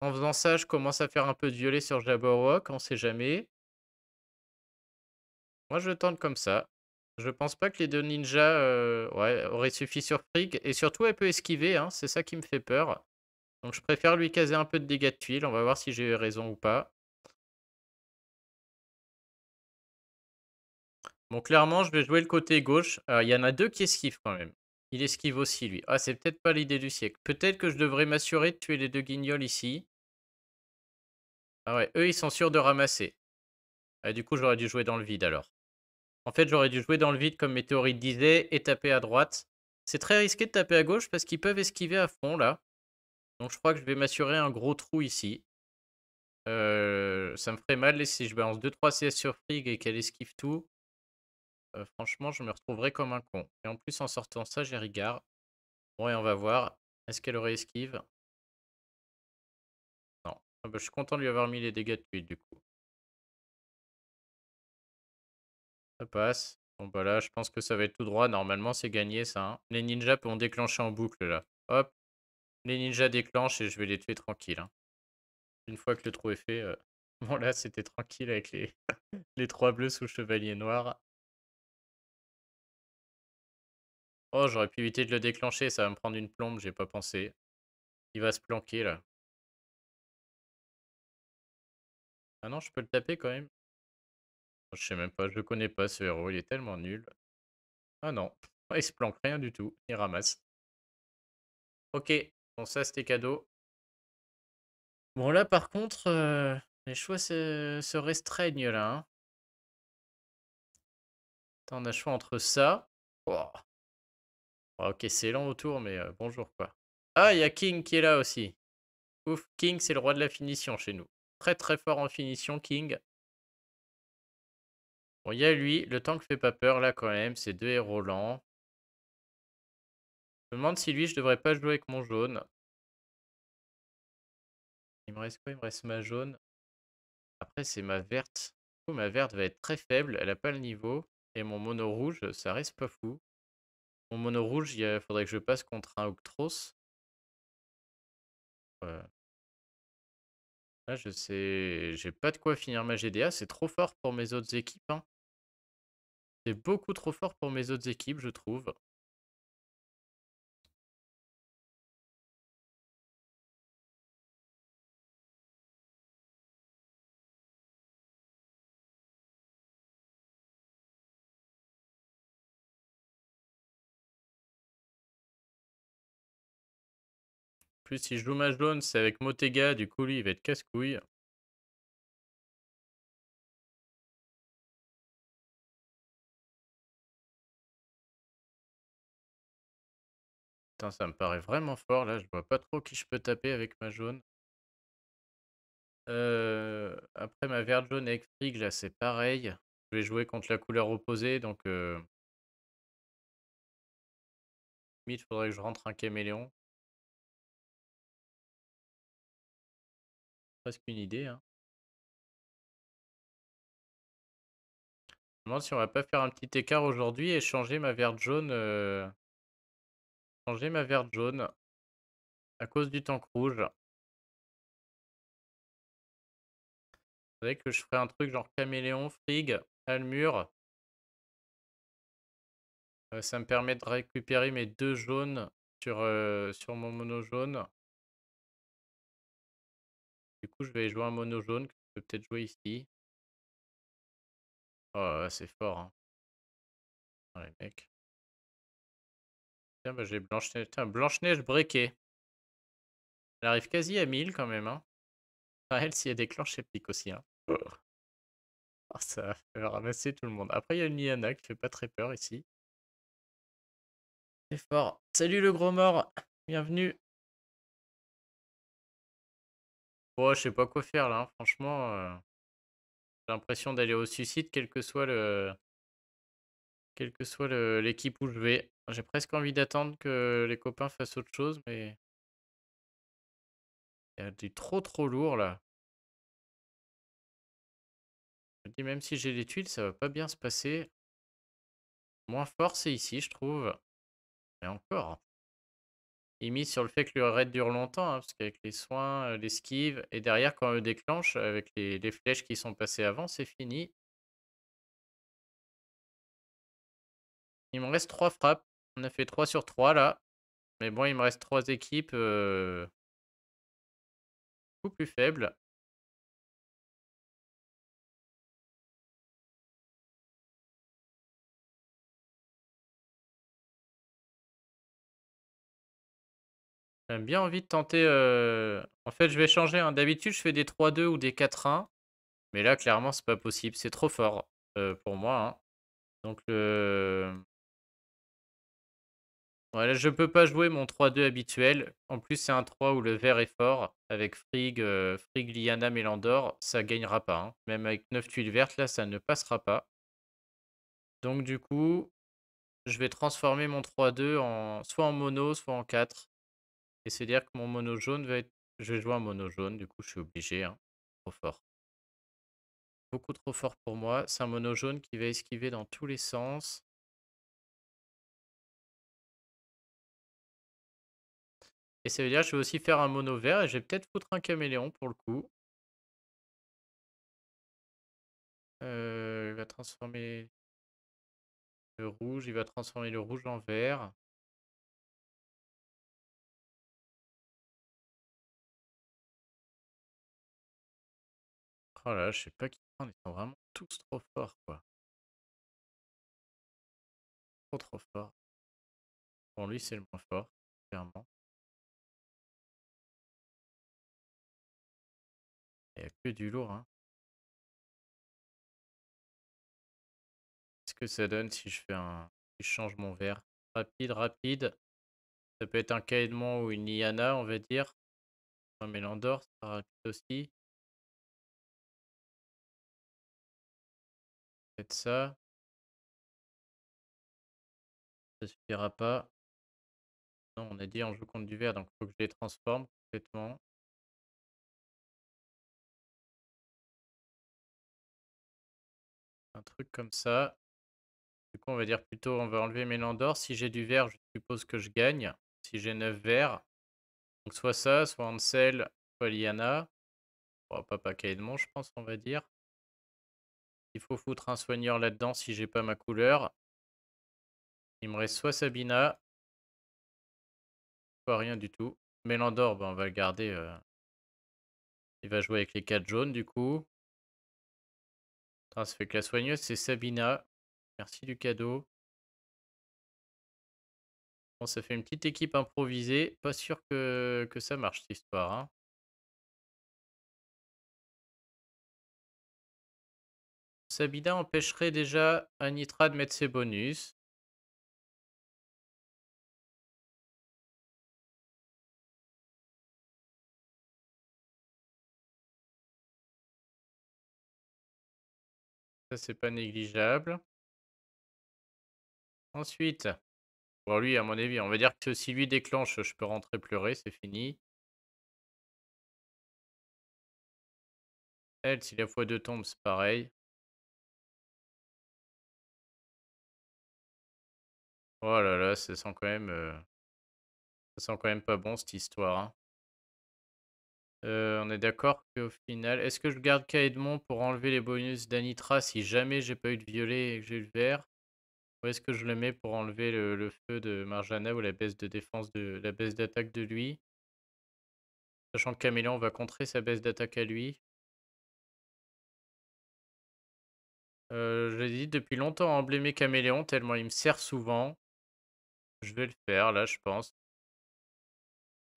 En faisant ça, je commence à faire un peu de violet sur Jabberwock, on sait jamais. Moi, je tente comme ça. Je pense pas que les deux ninjas euh, auraient suffi sur Frigg. Et surtout, elle peut esquiver, hein. c'est ça qui me fait peur. Donc je préfère lui caser un peu de dégâts de tuiles. On va voir si j'ai eu raison ou pas. Bon, clairement, je vais jouer le côté gauche. Euh, il y en a deux qui esquivent quand même. Il esquive aussi, lui. Ah, c'est peut-être pas l'idée du siècle. Peut-être que je devrais m'assurer de tuer les deux guignols ici. Ah ouais, eux, ils sont sûrs de ramasser. et ah, du coup, j'aurais dû jouer dans le vide, alors. En fait, j'aurais dû jouer dans le vide, comme mes théories disaient, et taper à droite. C'est très risqué de taper à gauche, parce qu'ils peuvent esquiver à fond, là. Donc, je crois que je vais m'assurer un gros trou ici. Euh, ça me ferait mal si je balance 2-3 CS sur Frig et qu'elle esquive tout. Euh, franchement, je me retrouverai comme un con. Et en plus, en sortant ça, j'ai Rigard. Bon, et on va voir. Est-ce qu'elle aurait esquive Non. Ah bah, je suis content de lui avoir mis les dégâts de du coup. Ça passe. Bon, bah là, je pense que ça va être tout droit. Normalement, c'est gagné, ça. Hein. Les ninjas peuvent déclencher en boucle, là. Hop. Les ninjas déclenchent et je vais les tuer tranquille. Hein. Une fois que le trou est fait... Euh, bon, là, c'était tranquille avec les... les trois bleus sous chevalier noir. Oh, j'aurais pu éviter de le déclencher, ça va me prendre une plombe, j'ai pas pensé. Il va se planquer là. Ah non, je peux le taper quand même. Je sais même pas, je le connais pas ce héros, il est tellement nul. Ah non, il se planque rien du tout, il ramasse. Ok, bon ça c'était cadeau. Bon là par contre, euh, les choix se, restreignent là. Hein. Attends, a choix entre ça. Ah, ok, c'est lent autour, mais euh, bonjour quoi. Ah, il y a King qui est là aussi. Ouf, King, c'est le roi de la finition chez nous. Très très fort en finition, King. Bon, il y a lui. Le tank fait pas peur là quand même. C'est deux héros lents. Je me demande si lui, je devrais pas jouer avec mon jaune. Il me reste quoi Il me reste ma jaune. Après, c'est ma verte. Du ma verte va être très faible. Elle a pas le niveau. Et mon mono rouge, ça reste pas fou. Mon mono rouge, il faudrait que je passe contre un Octros. Là, je sais. J'ai pas de quoi finir ma GDA. C'est trop fort pour mes autres équipes. Hein. C'est beaucoup trop fort pour mes autres équipes, je trouve. Plus si je joue ma jaune, c'est avec Motega, du coup lui il va être casse-couille. Putain, ça me paraît vraiment fort là, je vois pas trop qui je peux taper avec ma jaune. Euh, après ma verte jaune avec Frig, là c'est pareil. Je vais jouer contre la couleur opposée, donc euh... faudrait que je rentre un caméléon. presque une idée. Hein. Je me demande si on va pas faire un petit écart aujourd'hui et changer ma verte jaune. Euh, changer ma verte jaune à cause du tank rouge. Vous savez que je ferai un truc genre caméléon, frig, almure. Euh, ça me permet de récupérer mes deux jaunes sur, euh, sur mon mono jaune. Du coup, je vais jouer un mono jaune que je peux peut-être jouer ici. Oh, c'est fort. Hein. Ah, les Tiens, bah, j'ai Blanche-Neige. Blanche-Neige breaké Elle arrive quasi à 1000 quand même. Hein. Enfin, elle, a des cloches elle pique aussi. Hein. Oh, ça va ramasser tout le monde. Après, il y a une Liana qui fait pas très peur ici. C'est fort. Salut le gros mort. Bienvenue. Oh, je sais pas quoi faire là, hein, franchement. Euh, j'ai l'impression d'aller au suicide, quel que soit le. Quelle que soit l'équipe où je vais. J'ai presque envie d'attendre que les copains fassent autre chose, mais il y a du trop trop lourd là. Je dis, même si j'ai les tuiles, ça va pas bien se passer. Moins fort, c'est ici, je trouve. Et encore il mise sur le fait que le raid dure longtemps, hein, parce qu'avec les soins, l'esquive, et derrière, quand on le déclenche, avec les, flèches qui sont passées avant, c'est fini. Il me reste 3 frappes. On a fait 3 sur 3 là. Mais bon, il me reste 3 équipes beaucoup plus faibles. J'ai bien envie de tenter. En fait, je vais changer. hein. D'habitude, je fais des 3-2 ou des 4-1. Mais là, clairement, c'est pas possible. C'est trop fort pour moi. Hein. Donc, le. voilà je peux pas jouer mon 3-2 habituel. En plus, c'est un 3 où le vert est fort. Avec Frigg, Frig Liana, Mélandor, ça gagnera pas. Hein. Même avec 9 tuiles vertes, là, ça ne passera pas. Donc, du coup, je vais transformer mon 3-2 en soit en mono, soit en 4. Et c'est dire que mon mono jaune va être. Je vais jouer un mono jaune, du coup je suis obligé. Hein. Trop fort. Beaucoup trop fort pour moi. C'est un mono jaune qui va esquiver dans tous les sens. Et ça veut dire que je vais aussi faire un mono vert et je vais peut-être foutre un caméléon pour le coup. Euh, il va transformer le rouge, il va transformer le rouge en vert. Oh là, je sais pas qui prend ils sont vraiment tous trop forts, quoi. Trop trop forts. Bon, lui, c'est le moins fort, clairement. Il n'y a que du lourd, hein. Qu'est-ce que ça donne si je fais un... je change mon verre Rapide, rapide. Ça peut être un Kaedmon ou une iana on va dire. Un Mélandor, ça sera rapide aussi. ça. Ça suffira pas. Non, on a dit on joue contre du vert, donc il faut que je les transforme complètement. Un truc comme ça. Du coup, on va dire plutôt, on va enlever Mélandor. Si j'ai du vert, je suppose que je gagne. Si j'ai neuf verts. Donc soit ça, soit Ansel, soit Liana. pas Paquet de je pense, on va dire. Il faut foutre un soigneur là-dedans si j'ai pas ma couleur. Il me reste soit Sabina, soit rien du tout. Mais ben on va le garder. Euh. Il va jouer avec les quatre jaunes du coup. ça fait que la soigneuse, c'est Sabina. Merci du cadeau. Bon, ça fait une petite équipe improvisée. Pas sûr que, ça marche cette histoire. Hein. Sabida empêcherait déjà Anitra de mettre ses bonus. Ça, c'est pas négligeable. Ensuite, pour lui, à mon avis, on va dire que si lui déclenche, je peux rentrer pleurer, c'est fini. Elle, si la fois de tombe, c'est pareil. Oh là là, ça sent quand même, euh, ça sent quand même pas bon cette histoire. Hein. Euh, on est d'accord qu'au final, est-ce que je garde Kaedmon pour enlever les bonus d'Anitra si jamais j'ai pas eu de violet et que j'ai eu le vert Ou est-ce que je le mets pour enlever le, feu de Marjana ou la baisse de défense de la baisse d'attaque de lui Sachant que Caméléon va contrer sa baisse d'attaque à lui. Euh, je l'ai dit depuis longtemps emblémer hein, Caméléon tellement il me sert souvent. Je vais le faire là, je pense.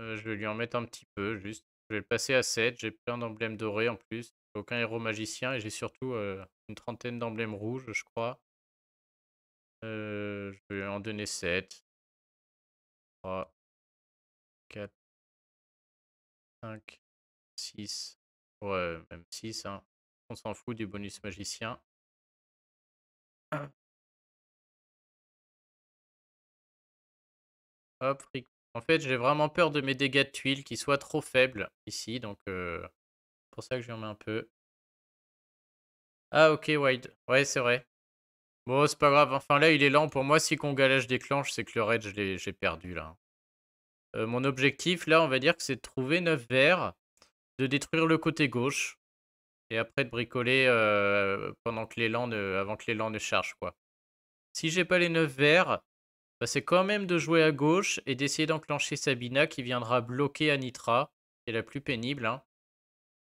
Euh, je vais lui en mettre un petit peu, juste. Je vais le passer à 7. J'ai plein d'emblèmes dorés en plus. Aucun héros magicien et j'ai surtout euh, une trentaine d'emblèmes rouges, je crois. Euh, je vais en donner 7. 3, 4, 5, 6. Ouais, même 6. Hein. On s'en fout du bonus magicien. Hop, En fait, j'ai vraiment peur de mes dégâts de tuiles qui soient trop faibles ici, donc pour ça que j'en mets un peu. Ah, ok, wide. Ouais, c'est vrai. Bon, c'est pas grave. Enfin, là, il est lent. Pour moi, si je déclenche, c'est que le raid, j'ai perdu, là. mon objectif, là, on va dire que c'est de trouver 9 verres, de détruire le côté gauche, et après de bricoler pendant que l'élan avant que l'élan ne charge, quoi. Si j'ai pas les 9 verres, bah, c'est quand même de jouer à gauche et d'essayer d'enclencher Sabina qui viendra bloquer Anitra, qui est la plus pénible. Hein.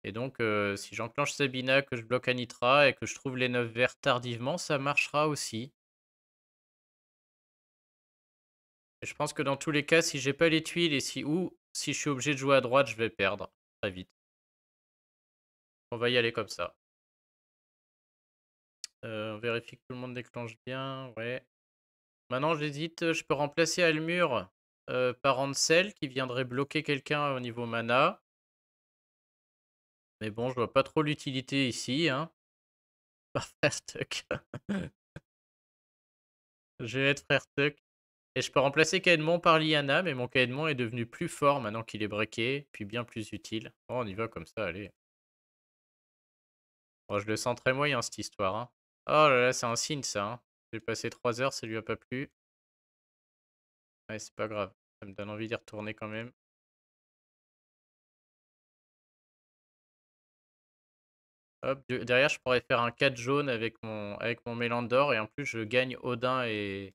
Et donc, euh, si j'enclenche Sabina, que je bloque Anitra et que je trouve les 9 verts tardivement, ça marchera aussi. Et je pense que dans tous les cas, si j'ai pas les tuiles et si ou si je suis obligé de jouer à droite, je vais perdre très vite. On va y aller comme ça. Euh, on vérifie que tout le monde déclenche bien. Ouais. Maintenant, j'hésite. Je peux remplacer Almur euh, par Ansel qui viendrait bloquer quelqu'un au niveau mana. Mais bon, je vois pas trop l'utilité ici. Hein. Par frère Tuck. je vais être frère Tuck. Et je peux remplacer Kaedmon par Liana, mais mon Kaedmon est devenu plus fort maintenant qu'il est breaké, puis bien plus utile. on y va comme ça, allez. Bon, je le sens très moyen cette histoire. Hein. Oh là là, c'est un signe hein. ça. J'ai passé 3 heures, ça lui a pas plu. Ouais, c'est pas grave. Ça me donne envie d'y retourner quand même. Hop, derrière, je pourrais faire un 4 jaune avec mon, avec mon Mélandor. Et en plus, je gagne Odin et...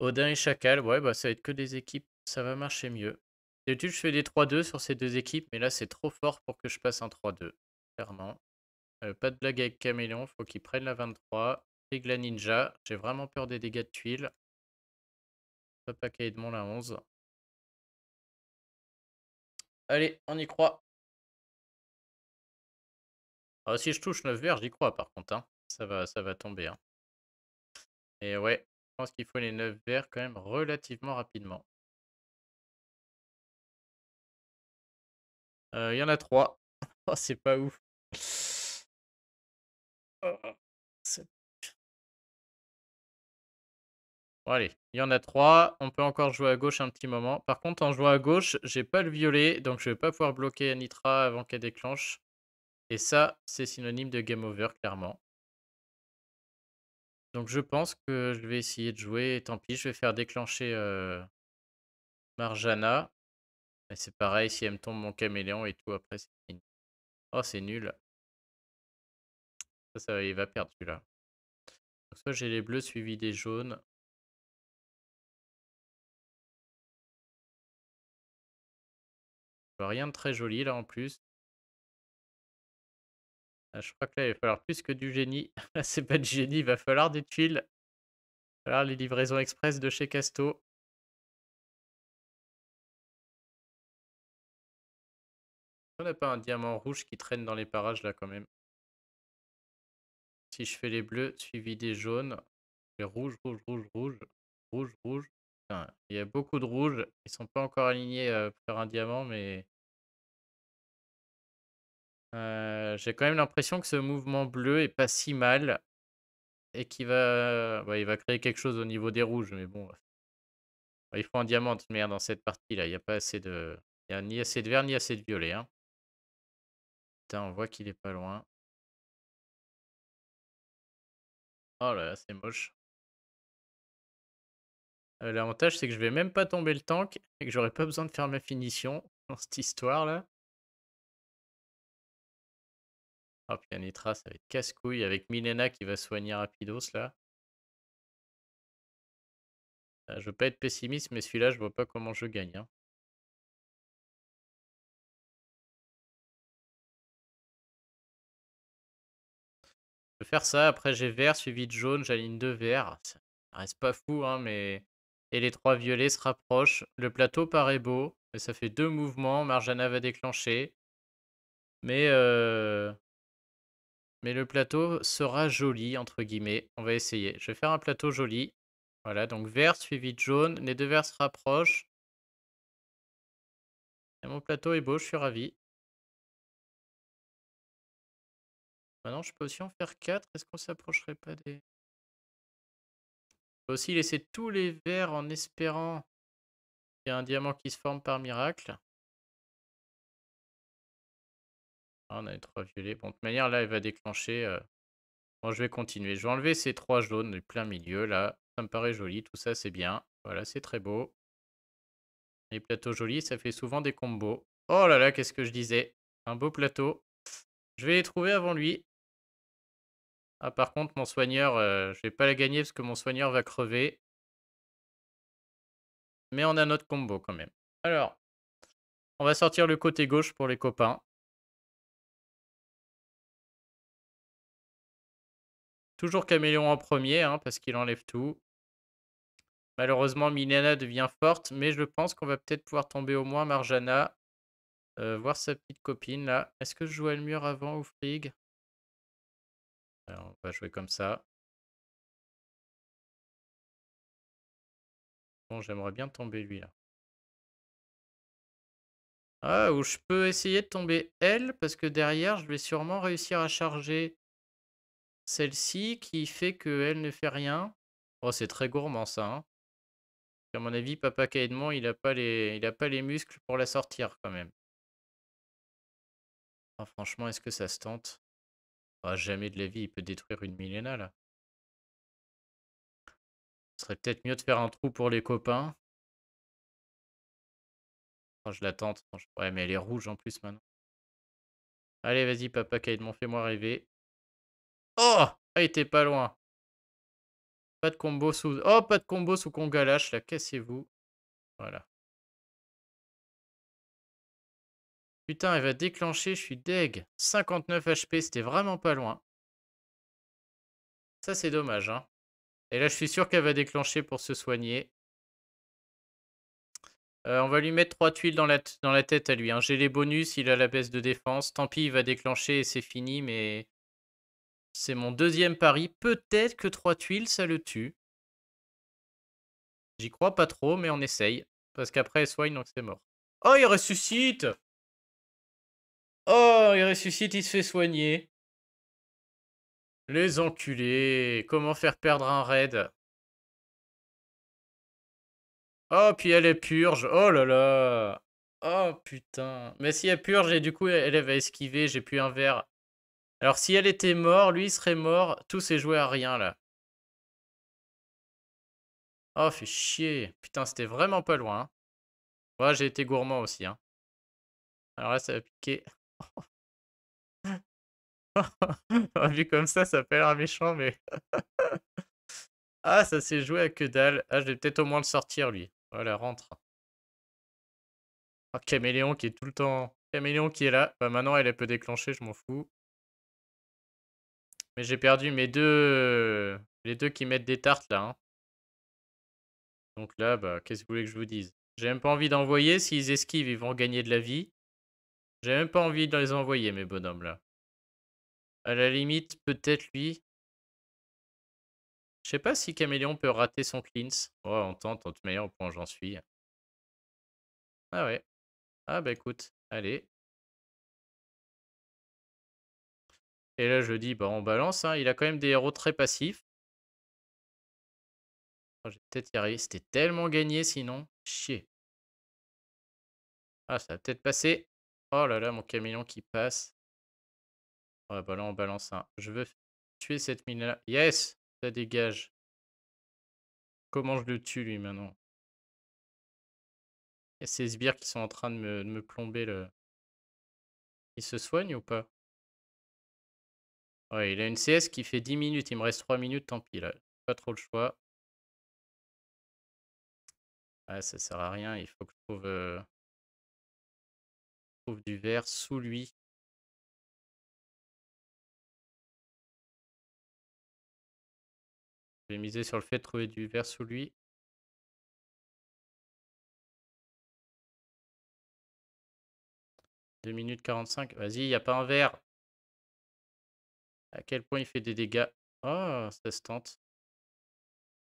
Odin et Chacal. Ouais, bah ça va être que des équipes. Ça va marcher mieux. D'habitude, je fais des 3-2 sur ces deux équipes. Mais là, c'est trop fort pour que je passe un 3-2. Clairement. Euh, pas de blague avec Caméléon. Faut qu'il prenne la 23 la ninja, j'ai vraiment peur des dégâts de tuiles. Papa mon la 11. Allez, on y croit. Ah, si je touche 9 verts, j'y crois par contre. Hein. Ça, va, ça va tomber. Hein. Et ouais, je pense qu'il faut les 9 verts quand même relativement rapidement. Euh, il y en a 3. Oh, c'est pas ouf. Oh, c'est allez, il y en a trois. On peut encore jouer à gauche un petit moment. Par contre, en jouant à gauche, j'ai pas le violet, donc je vais pas pouvoir bloquer Anitra avant qu'elle déclenche. Et ça, c'est synonyme de game over, clairement. Donc je pense que je vais essayer de jouer. tant pis, je vais faire déclencher euh, Marjana. Mais c'est pareil, si elle me tombe mon caméléon et tout, après c'est fini. Oh, c'est nul. Ça, ça, il va perdre celui-là. Donc soit j'ai les bleus suivis des jaunes. Rien de très joli là en plus. Ah, je crois que là, il va falloir plus que du génie. c'est pas du génie, il va falloir des tuiles. Il les livraisons express de chez Casto. On n'a pas un diamant rouge qui traîne dans les parages là quand même. Si je fais les bleus suivi des jaunes, les rouges, rouges, rouges, rouges, rouges, rouges il y a beaucoup de rouges. Ils sont pas encore alignés euh, pour faire un diamant, mais. Euh, j'ai quand même l'impression que ce mouvement bleu est pas si mal. Et qu'il va. Bah, il va créer quelque chose au niveau des rouges, mais bon. Bah, il faut un diamant, de merde, dans cette partie-là. Il n'y a pas assez de. Il n'y a ni assez de vert, ni assez de violet. Hein. Putain, on voit qu'il est pas loin. Oh là là, c'est moche. Euh, l'avantage, c'est que je vais même pas tomber le tank et que j'aurai pas besoin de faire ma finition dans cette histoire-là. Oh a Nitra, ça va être casse-couille avec Milena qui va soigner Rapidos là. Ah, je veux pas être pessimiste, mais celui-là, je vois pas comment je gagne. Hein. Je peux faire ça, après j'ai vert suivi de jaune, j'aligne deux verts. Ça reste pas fou, hein, mais et les trois violets se rapprochent. Le plateau paraît beau, mais ça fait deux mouvements. Marjana va déclencher. Mais, euh, mais le plateau sera joli, entre guillemets. On va essayer. Je vais faire un plateau joli. Voilà, donc vert suivi de jaune. Les deux verts se rapprochent. Et mon plateau est beau, je suis ravi. Maintenant, je peux aussi en faire 4. Est-ce qu'on s'approcherait pas des aussi laisser tous les verts en espérant qu'il y a un diamant qui se forme par miracle. Ah, on a les trois violets. Bon, de toute manière, là, il va déclencher. Euh, bon, je vais continuer. Je vais enlever ces trois jaunes du plein milieu, là. Ça me paraît joli. Tout ça, c'est bien. Voilà, c'est très beau. Les plateaux jolis, ça fait souvent des combos. Oh là là, qu'est-ce que je disais Un beau plateau. Je vais les trouver avant lui. Ah, par contre, mon soigneur, je euh, je vais pas la gagner parce que mon soigneur va crever. Mais on a notre combo quand même. Alors, on va sortir le côté gauche pour les copains. Toujours Caméléon en premier, hein, parce qu'il enlève tout. Malheureusement, Milena devient forte, mais je pense qu'on va peut-être pouvoir tomber au moins Marjana. Euh, voir sa petite copine, là. Est-ce que je joue le mur avant ou Frig on va jouer comme ça. Bon, j'aimerais bien tomber lui là. Ah, ou je peux essayer de tomber elle, parce que derrière, je vais sûrement réussir à charger celle-ci, qui fait que elle ne fait rien. Oh, c'est très gourmand ça. Hein. à mon avis, Papa Caïdemont, il n'a pas, les... pas les muscles pour la sortir quand même. Ah, franchement, est-ce que ça se tente ah, jamais de la vie, il peut détruire une milléna là. Ce serait peut-être mieux de faire un trou pour les copains. Oh, je l'attends. Ouais, mais elle est rouge en plus maintenant. Allez, vas-y, papa mon fais-moi rêver. Oh Ah, était pas loin. Pas de combo sous... Oh, pas de combo sous Kongalash, là, cassez-vous. Voilà. Putain, elle va déclencher, je suis deg. 59 HP, c'était vraiment pas loin. Ça, c'est dommage. Hein. Et là, je suis sûr qu'elle va déclencher pour se soigner. Euh, on va lui mettre 3 tuiles dans la, tête à lui. Hein. J'ai les bonus, il a la baisse de défense. Tant pis, il va déclencher et c'est fini, mais... C'est mon deuxième pari. Peut-être que 3 tuiles, ça le tue. J'y crois pas trop, mais on essaye. Parce qu'après, elle soigne, donc c'est mort. Oh, il ressuscite Oh, il ressuscite, il se fait soigner. Les enculés. Comment faire perdre un raid Oh, puis elle est purge. Oh là là. Oh putain. Mais si elle purge et du coup elle, va esquiver, j'ai plus un verre. Alors si elle était morte, lui il serait mort. Tout s'est joué à rien là. Oh, fait chier. Putain, c'était vraiment pas loin. Moi, j'ai été gourmand aussi. Hein. Alors là, ça va piquer. Vu comme ça, ça fait l'air méchant, mais... ah, ça s'est joué à que dalle. Ah, je vais peut-être au moins le sortir, lui. Voilà, rentre. Ah, Caméléon qui est tout le temps... Caméléon qui est là. Bah, maintenant, elle, est peut déclencher, je m'en fous. Mais j'ai perdu mes deux... Les deux qui mettent des tartes, là. Hein. Donc là, bah, qu'est-ce que vous voulez que je vous dise J'ai même pas envie d'envoyer. S'ils esquivent, ils vont gagner de la vie. J'ai même pas envie de les envoyer, mes bonhommes, là. À la limite, peut-être lui. Je sais pas si Caméléon peut rater son cleanse. Oh, on tente, on te meilleur point j'en suis. Ah ouais. Ah bah écoute, allez. Et là, je dis, bah on balance. Hein. Il a quand même des héros très passifs. Ah, J'ai peut-être y C'était tellement gagné sinon. Chier. Ah, ça va peut-être passer. Oh là là, mon camion qui passe. Ouais, bah là, on balance un. Je veux tuer cette mine là. Yes Ça dégage. Comment je le tue, lui, maintenant Il y a ces sbires qui sont en train de me, plomber le... Il se soigne ou pas Ouais, il a une CS qui fait 10 minutes. Il me reste 3 minutes, tant pis, là. Pas trop le choix. Ah, ça sert à rien. Il faut que je trouve... Euh trouve du verre sous lui. Je vais miser sur le fait de trouver du verre sous lui. 2 minutes 45. Vas-y, il n'y a pas un verre. À quel point il fait des dégâts. Oh, ça se tente.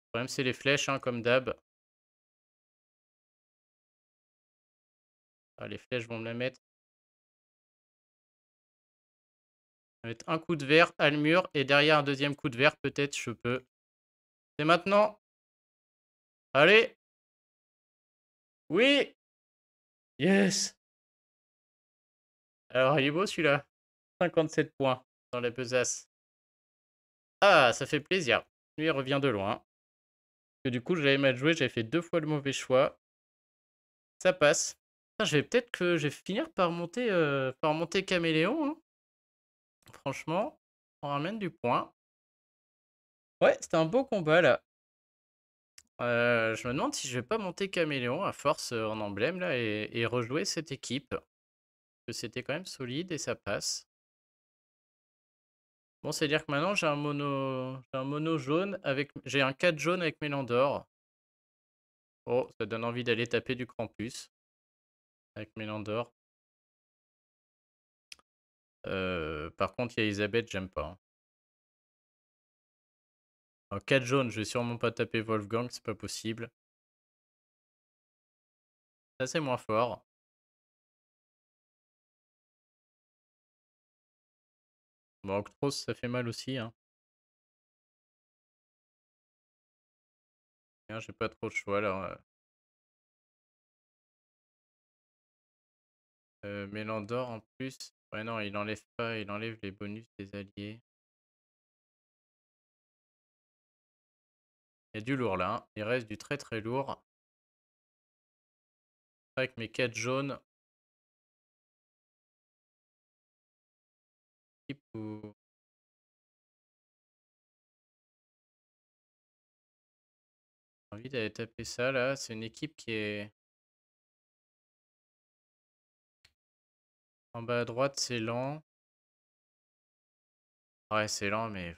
Le problème, c'est les flèches, hein, comme d'hab. Ah, les flèches vont me la mettre. un coup de verre à le mur et derrière un deuxième coup de verre, peut-être je peux. C'est maintenant. Allez. Oui. Yes. Alors, il est beau celui-là. 57 points dans la pesace Ah, ça fait plaisir. Lui, revient de loin. Que du coup, j'avais mal joué, j'avais fait deux fois le mauvais choix. Ça passe. je vais peut-être que je vais finir par monter, euh, par monter caméléon. Hein franchement, on ramène du point. Ouais, c'était un beau combat là. Euh, je me demande si je vais pas monter Caméléon à force euh, en emblème là et, rejouer cette équipe. Que c'était quand même solide et ça passe. Bon, c'est-à-dire que maintenant j'ai un mono. un mono jaune avec. J'ai un 4 jaune avec Mélandor. Oh, ça donne envie d'aller taper du Krampus. Avec Mélandor. Euh, par contre, il y a Elisabeth, j'aime pas, hein. En 4 jaunes, je vais sûrement pas taper Wolfgang, c'est pas possible. Ça, c'est moins fort. Bon, Octros, ça fait mal aussi, hein. hein j'ai pas trop de choix là, euh. Euh, Mélandor en plus Ouais, non, il enlève pas, il enlève les bonus des alliés. Il y a du lourd là, hein. il reste du très très lourd. Avec mes 4 jaunes. J'ai envie d'aller taper ça là, c'est une équipe qui est En bas à droite, c'est lent. Ouais, c'est lent, mais...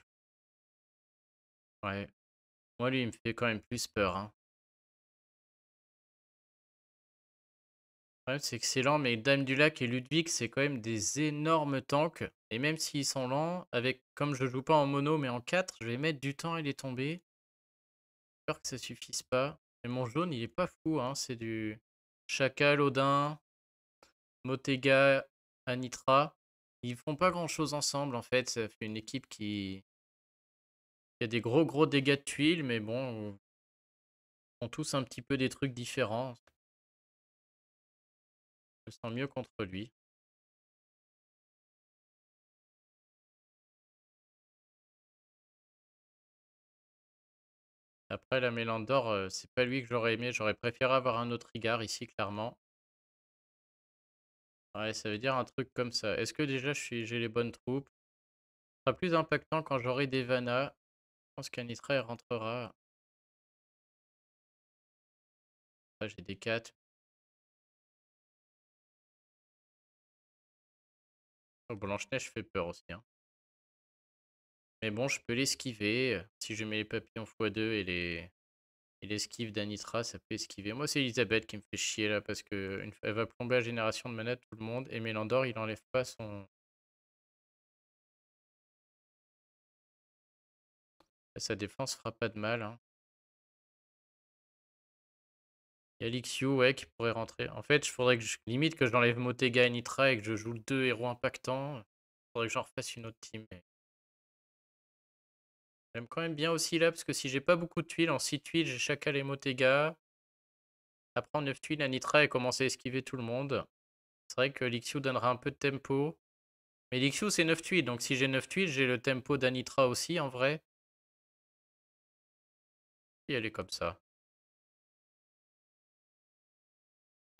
Ouais. Moi, lui, il me fait quand même plus peur. Hein. c'est excellent mais Dame du Lac et Ludwig, c'est quand même des énormes tanks. Et même s'ils sont lents, avec comme je joue pas en mono, mais en 4, je vais mettre du temps et les tomber. peur que ça suffise pas. Et mon jaune, il est pas fou, hein. c'est du Chacal, Odin, Motega, Nitra, Ils font pas grand chose ensemble en fait. Ça fait une équipe qui. a des gros gros dégâts de tuiles, mais bon. Ils tous un petit peu des trucs différents. Je sens mieux contre lui. Après, la Mélandor, euh, c'est pas lui que j'aurais aimé. J'aurais préféré avoir un autre Rigard ici, clairement. Ouais, ça veut dire un truc comme ça. Est-ce que déjà je suis, j'ai les bonnes troupes? Ce sera plus impactant quand j'aurai des vanas. Je pense qu'Anitra, elle rentrera. Là, j'ai des 4. Oh, Blanche-Neige fait peur aussi. Hein. Mais bon, je peux l'esquiver euh, si je mets les papillons x2 et les il esquive d'Anitra, ça peut esquiver. Moi, c'est Elisabeth qui me fait chier là parce que elle va plomber la génération de manettes, tout le monde. Et Mélandor, il enlève pas son. Sa défense fera pas de mal. Hein. Il y a l'XU ouais, qui pourrait rentrer. En fait, il faudrait que je limite que j'enlève l'enlève Motega et Nitra et que je joue le 2 héros impactants. Il faudrait que j'en refasse une autre team. J'aime quand même bien aussi là, parce que si j'ai pas beaucoup de tuiles, en 6 tuiles, j'ai Chacal et Motega. Après, en 9 tuiles, Anitra et commencé à esquiver tout le monde. C'est vrai que Lixiu donnera un peu de tempo. Mais Lixiu, c'est 9 tuiles, donc si j'ai 9 tuiles, j'ai le tempo d'Anitra aussi, en vrai. Et elle est comme ça.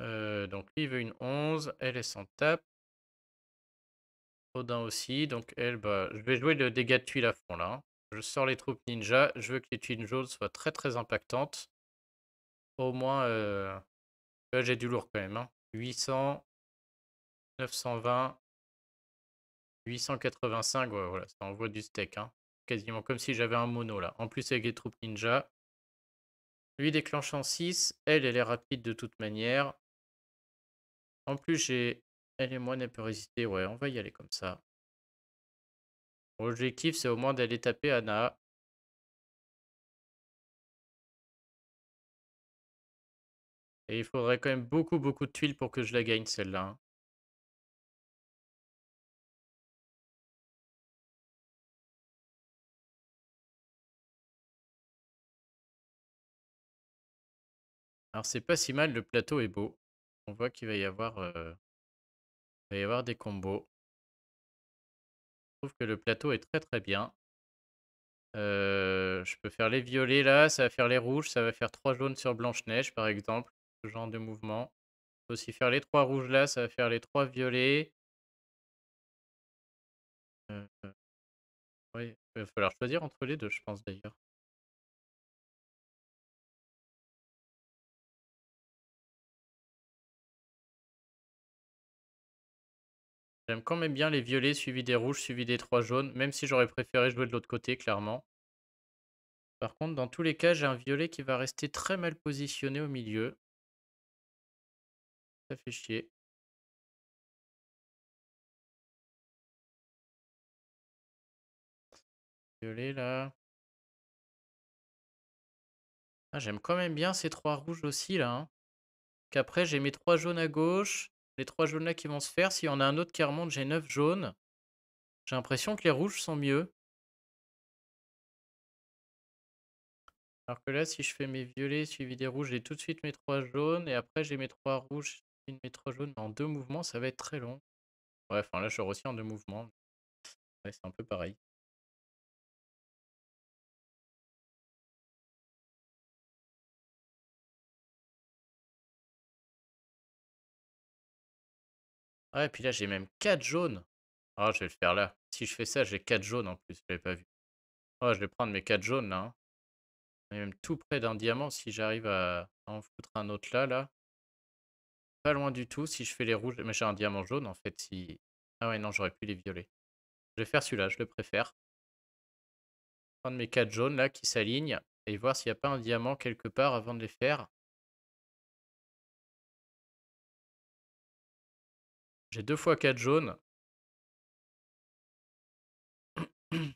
Euh, donc lui, il veut une 11. Elle, est sans tape. Odin aussi. Donc elle, bah, je vais jouer le dégât de tuiles à fond, là. Je sors les troupes ninja. Je veux que les Twin jaunes soient très très impactantes. Au moins, euh, j'ai du lourd quand même. 800, 920, 885. Ouais, voilà, ça envoie du steak. Hein. Quasiment comme si j'avais un mono là. En plus avec les troupes ninja. Lui déclenche en 6. Elle, elle est rapide de toute manière. En plus, j'ai... Elle et moi, elle peut résister. Ouais, on va y aller comme ça objectif, c'est au moins d'aller taper Anna. Et il faudrait quand même beaucoup, beaucoup de tuiles pour que je la gagne, celle-là. Hein. Alors c'est pas si mal, le plateau est beau. On voit qu'il va y avoir, euh, va y avoir des combos trouve que le plateau est très très bien. Euh, je peux faire les violets là, ça va faire les rouges, ça va faire trois jaunes sur Blanche-Neige par exemple, ce genre de mouvement. Je peux aussi faire les trois rouges là, ça va faire les trois violets. Euh, euh, oui, il va falloir choisir entre les deux, je pense d'ailleurs. J'aime quand même bien les violets suivis des rouges, suivis des trois jaunes, même si j'aurais préféré jouer de l'autre côté, clairement. Par contre, dans tous les cas, j'ai un violet qui va rester très mal positionné au milieu. Ça fait chier. Violet, là. Ah, j'aime quand même bien ces trois rouges aussi, là. Hein. Qu'après, j'ai mes trois jaunes à gauche trois jaunes là qui vont se faire. S'il y en a un autre qui remonte, j'ai neuf jaunes. J'ai l'impression que les rouges sont mieux. Alors que là, si je fais mes violets suivi des rouges, j'ai tout de suite mes trois jaunes. Et après, j'ai mes trois rouges, et mes trois jaunes. en deux mouvements, ça va être très long. Bref, enfin, là, je aussi en deux mouvements. c'est un peu pareil. Ah et puis là, j'ai même 4 jaunes. Ah je vais le faire là. Si je fais ça, j'ai 4 jaunes en plus, je l'avais pas vu. Oh, je vais prendre mes 4 jaunes là. Hein. même tout près d'un diamant si j'arrive à en foutre un autre là, là. Pas loin du tout si je fais les rouges. Mais j'ai un diamant jaune en fait. Si... Ah ouais, non, j'aurais pu les violer. Je vais faire celui-là, je le préfère. Prendre mes 4 jaunes là qui s'alignent et voir s'il n'y a pas un diamant quelque part avant de les faire. J'ai deux fois 4 jaunes. J'ai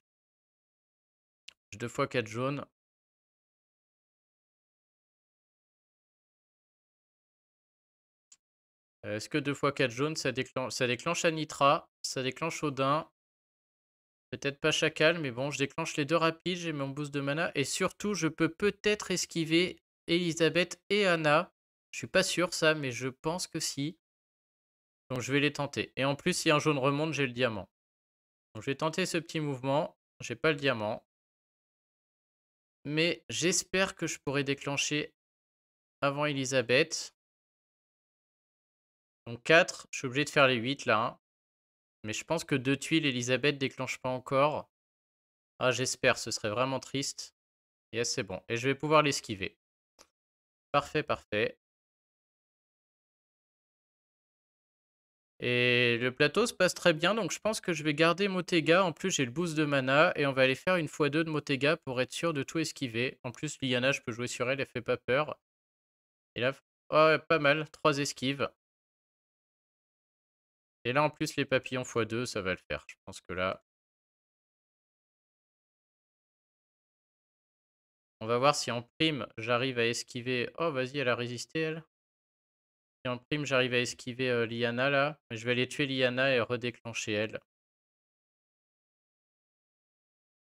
deux fois 4 jaunes. Euh, est-ce que 2 x 4 jaunes, ça déclenche, ça déclenche Anitra, ça déclenche Odin. Peut-être pas Chacal, mais bon, je déclenche les deux rapides, j'ai mon boost de mana. Et surtout, je peux peut-être esquiver Elisabeth et Anna. Je suis pas sûr ça, mais je pense que si. Donc je vais les tenter. Et en plus, si un jaune remonte, j'ai le diamant. Donc je vais tenter ce petit mouvement. J'ai pas le diamant. Mais j'espère que je pourrai déclencher avant Elisabeth. Donc 4, je suis obligé de faire les 8 là. Hein. Mais je pense que deux tuiles, Elisabeth déclenche pas encore. Ah, j'espère, ce serait vraiment triste. Yes, c'est bon. Et je vais pouvoir l'esquiver. Parfait, parfait. Et le plateau se passe très bien, donc je pense que je vais garder Motega. En plus, j'ai le boost de mana et on va aller faire une fois deux de Motega pour être sûr de tout esquiver. En plus, Liana, je peux jouer sur elle, elle fait pas peur. Et là, oh, pas mal, trois esquives. Et là, en plus, les papillons fois 2 ça va le faire. Je pense que là... On va voir si en prime, j'arrive à esquiver... Oh, vas-y, elle a résisté, elle en prime, j'arrive à esquiver euh, Liana là. Je vais aller tuer Liana et redéclencher elle.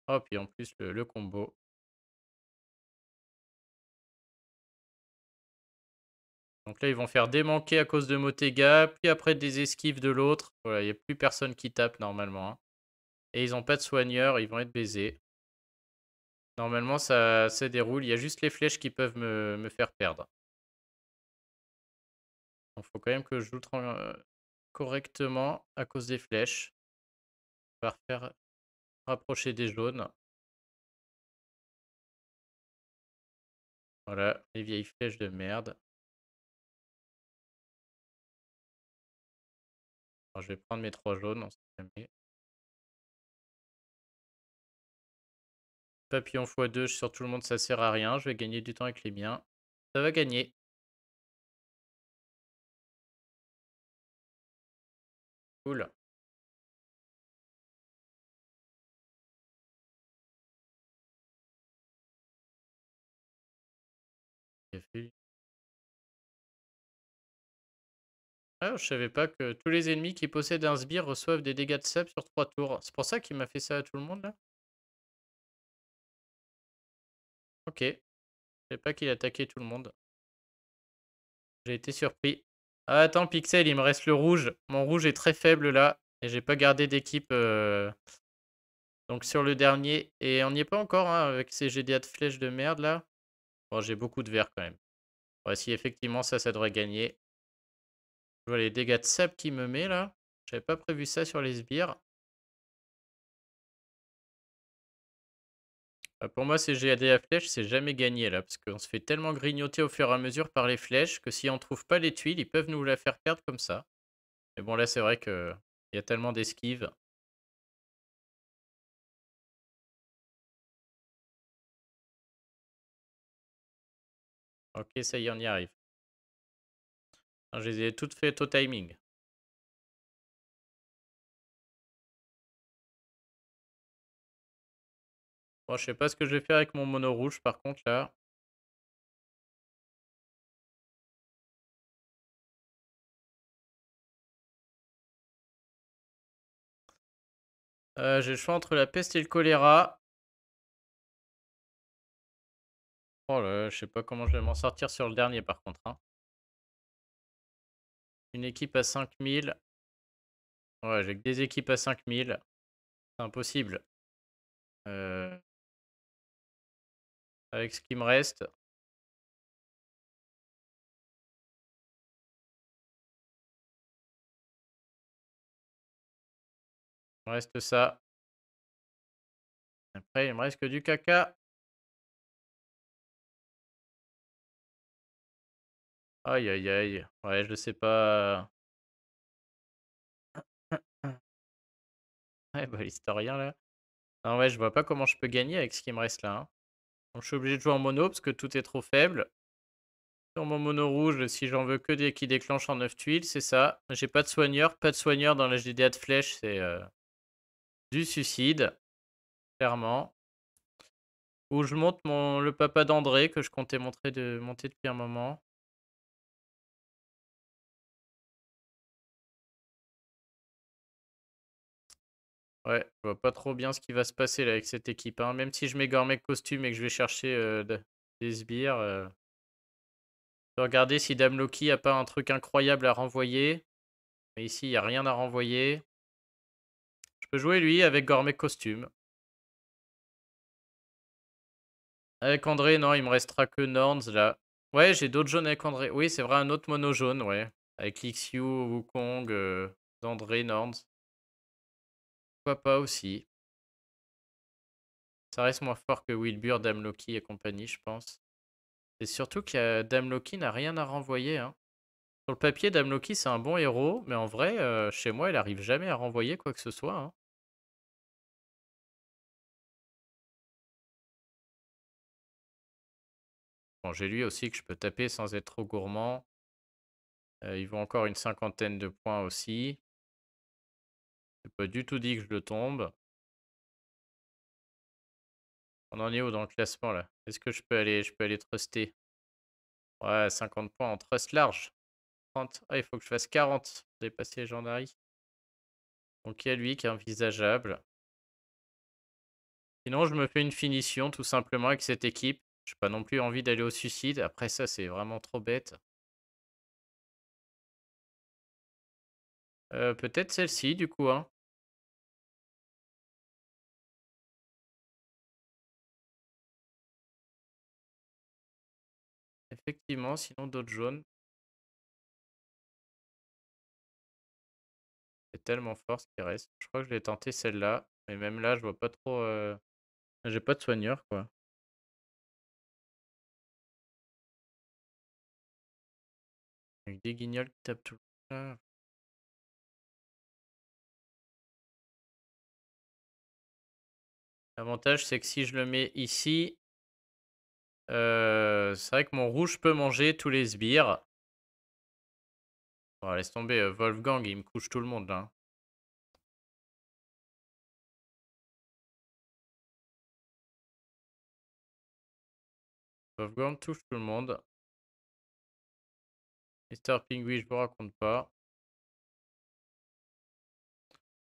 Hop, oh, et en plus le, combo. Donc là, ils vont faire démanquer à cause de Motega, puis après des esquives de l'autre. Voilà, il n'y a plus personne qui tape normalement. Hein. Et ils n'ont pas de soigneur, ils vont être baisés. Normalement, ça se déroule. Il y a juste les flèches qui peuvent me faire perdre. Il faut quand même que je joue euh, correctement à cause des flèches. On va refaire rapprocher des jaunes. Voilà, les vieilles flèches de merde. je vais prendre mes trois jaunes, on sait jamais. Papillon x2 sur tout le monde, ça sert à rien. Je vais gagner du temps avec les miens. Ça va gagner. Cool. Ah, je savais pas que tous les ennemis qui possèdent un sbire reçoivent des dégâts de sable sur 3 tours. C'est pour ça qu'il m'a fait ça à tout le monde là Ok. Je savais pas qu'il attaquait tout le monde. J'ai été surpris. Ah, attends, Pixel, il me reste le rouge. Mon rouge est très faible là. Et j'ai pas gardé d'équipe. Euh. Donc sur le dernier. Et on n'y est pas encore hein, avec ces GDA de flèches de merde là. Bon, j'ai beaucoup de verre quand même. Voici si effectivement ça, ça devrait gagner. Je vois les dégâts de sable qui me met là. J'avais pas prévu ça sur les sbires. Euh, pour moi, c'est GAD à flèche, c'est jamais gagné là, parce qu'on se fait tellement grignoter au fur et à mesure par les flèches que si on trouve pas les tuiles, ils peuvent nous la faire perdre comme ça. Mais bon, là, c'est vrai qu'il y a tellement d'esquives. Ok, ça y est, on y arrive. je les ai toutes faites au timing. je sais pas ce que je vais faire avec mon mono rouge par contre là. Euh, j'ai le choix entre la peste et le choléra. Oh là, je sais pas comment je vais m'en sortir sur le dernier par contre. Hein. Une équipe à 5000. Ouais, j'ai que des équipes à 5000. C'est impossible. Euh avec ce qui me reste. Il me reste ça. Après, il me reste que du caca. Aïe, aïe, aïe. Ouais, je ne sais pas. Ouais, bah, l'historien, là. Non, ouais, je vois pas comment je peux gagner avec ce qui me reste là. Hein je suis obligé de jouer en mono parce que tout est trop faible. Sur mon mono rouge, si j'en veux que des qui déclenchent en 9 tuiles, c'est ça. J'ai pas de soigneur, pas de soigneur dans la GDA de flèche, c'est euh, du suicide, clairement. Ou je monte le papa d'André que je comptais montrer de, monter depuis un moment. Ouais, je vois pas trop bien ce qui va se passer là avec cette équipe. Hein. Même si je mets mes Costume et que je vais chercher des sbires. regarder si Dame Loki a pas un truc incroyable à renvoyer. Mais ici, il n'y a rien à renvoyer. Je peux jouer lui avec Gourmet Costume. Avec André, non, il me restera que Norns là. Ouais, j'ai d'autres jaunes avec André. Oui, c'est vrai, un autre mono jaune, ouais. Avec xiu Wukong, André, Norns. Pourquoi pas aussi. Ça reste moins fort que Wilbur, Dame Loki et compagnie, je pense. Et surtout que euh, Damloki n'a rien à renvoyer. Hein. Sur le papier, Dame Loki, c'est un bon héros, mais en vrai, euh, chez moi, il arrive jamais à renvoyer quoi que ce soit. Hein. Bon, j'ai lui aussi que je peux taper sans être trop gourmand. Euh, il vaut encore une cinquantaine de points aussi. C'est pas du tout dit que je le tombe. On en est où dans le classement là Est-ce que je peux aller je peux aller truster Ouais, 50 points en trust large. 30. Ah, il faut que je fasse 40 pour dépasser gendarmes. Donc il y a lui qui est envisageable. Sinon, je me fais une finition tout simplement avec cette équipe. Je n'ai pas non plus envie d'aller au suicide. Après ça, c'est vraiment trop bête. Euh, peut-être celle-ci, du coup. Hein. Effectivement, sinon d'autres jaunes. C'est tellement fort ce qui reste. Je crois que je l'ai tenté celle-là. Mais même là, je vois pas trop. Euh, j'ai pas de soigneur, quoi. Avec des guignols qui tapent tout le L'avantage, c'est que si je le mets ici, euh, c'est vrai que mon rouge peut manger tous les sbires. Bon, laisse tomber, euh, Wolfgang, il me couche tout le monde là. Hein. Wolfgang touche tout le monde. Mister Pingui, je vous raconte pas.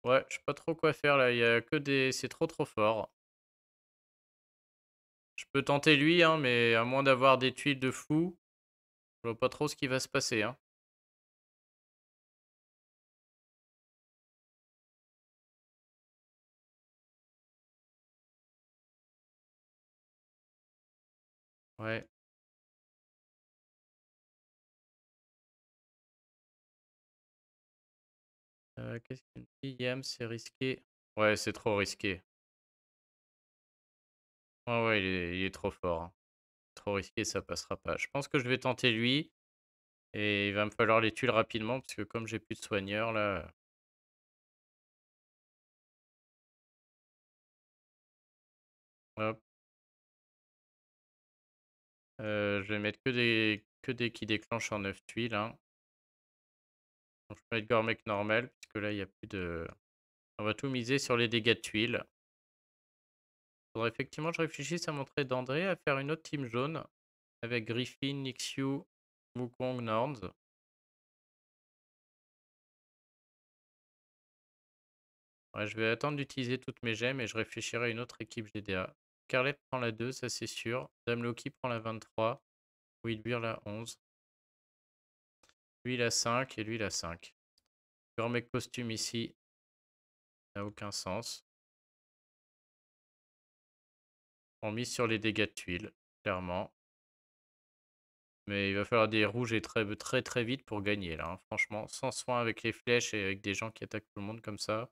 Ouais, je sais pas trop quoi faire là, il y a que des... C'est trop trop fort peux tenter lui, hein, mais à moins d'avoir des tuiles de fou, je vois pas trop ce qui va se passer. Hein. Ouais. Euh, qu'est-ce qu'il me dit, Yam C'est risqué. Ouais, c'est trop risqué. Ouais, ouais, il est, trop fort. Hein. Trop risqué, ça passera pas. Je pense que je vais tenter lui. Et il va me falloir les tuiles rapidement, parce que comme j'ai plus de soigneurs, là... Hop. Euh, je vais mettre que des, que des qui déclenchent en 9 tuiles. Hein. je vais mettre Gormec normal, parce que là, il n'y a plus de... On va tout miser sur les dégâts de tuiles. Faudrait effectivement je réfléchisse à montrer d'André à faire une autre team jaune avec Griffin, Nixiu, Wukong, Norns. je vais attendre d'utiliser toutes mes gemmes et je réfléchirai à une autre équipe GDA. Carlet prend la 2, ça c'est sûr. Dame Loki prend la 23. Wilbur la 11. Lui la 5 et lui la 5. Je remets costume ici. Ça n'a aucun sens. On mise sur les dégâts de tuiles, clairement. Mais il va falloir des rouges et très très très vite pour gagner là. Hein. Franchement, sans soin avec les flèches et avec des gens qui attaquent tout le monde comme ça.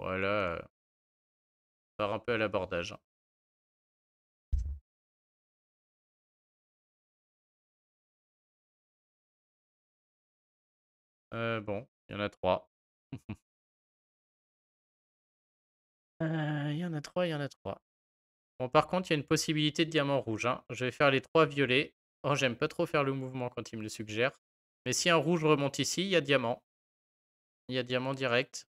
Voilà. On euh. part un peu à l'abordage. Hein. Euh, bon, il y en a trois. Euh, il y en a trois, il y en a trois. Bon, par contre, il y a une possibilité de diamant rouge. Hein. Je vais faire les trois violets. Oh, j'aime pas trop faire le mouvement quand il me le suggère. Mais si un rouge remonte ici, il y a diamant. Il y a diamant direct.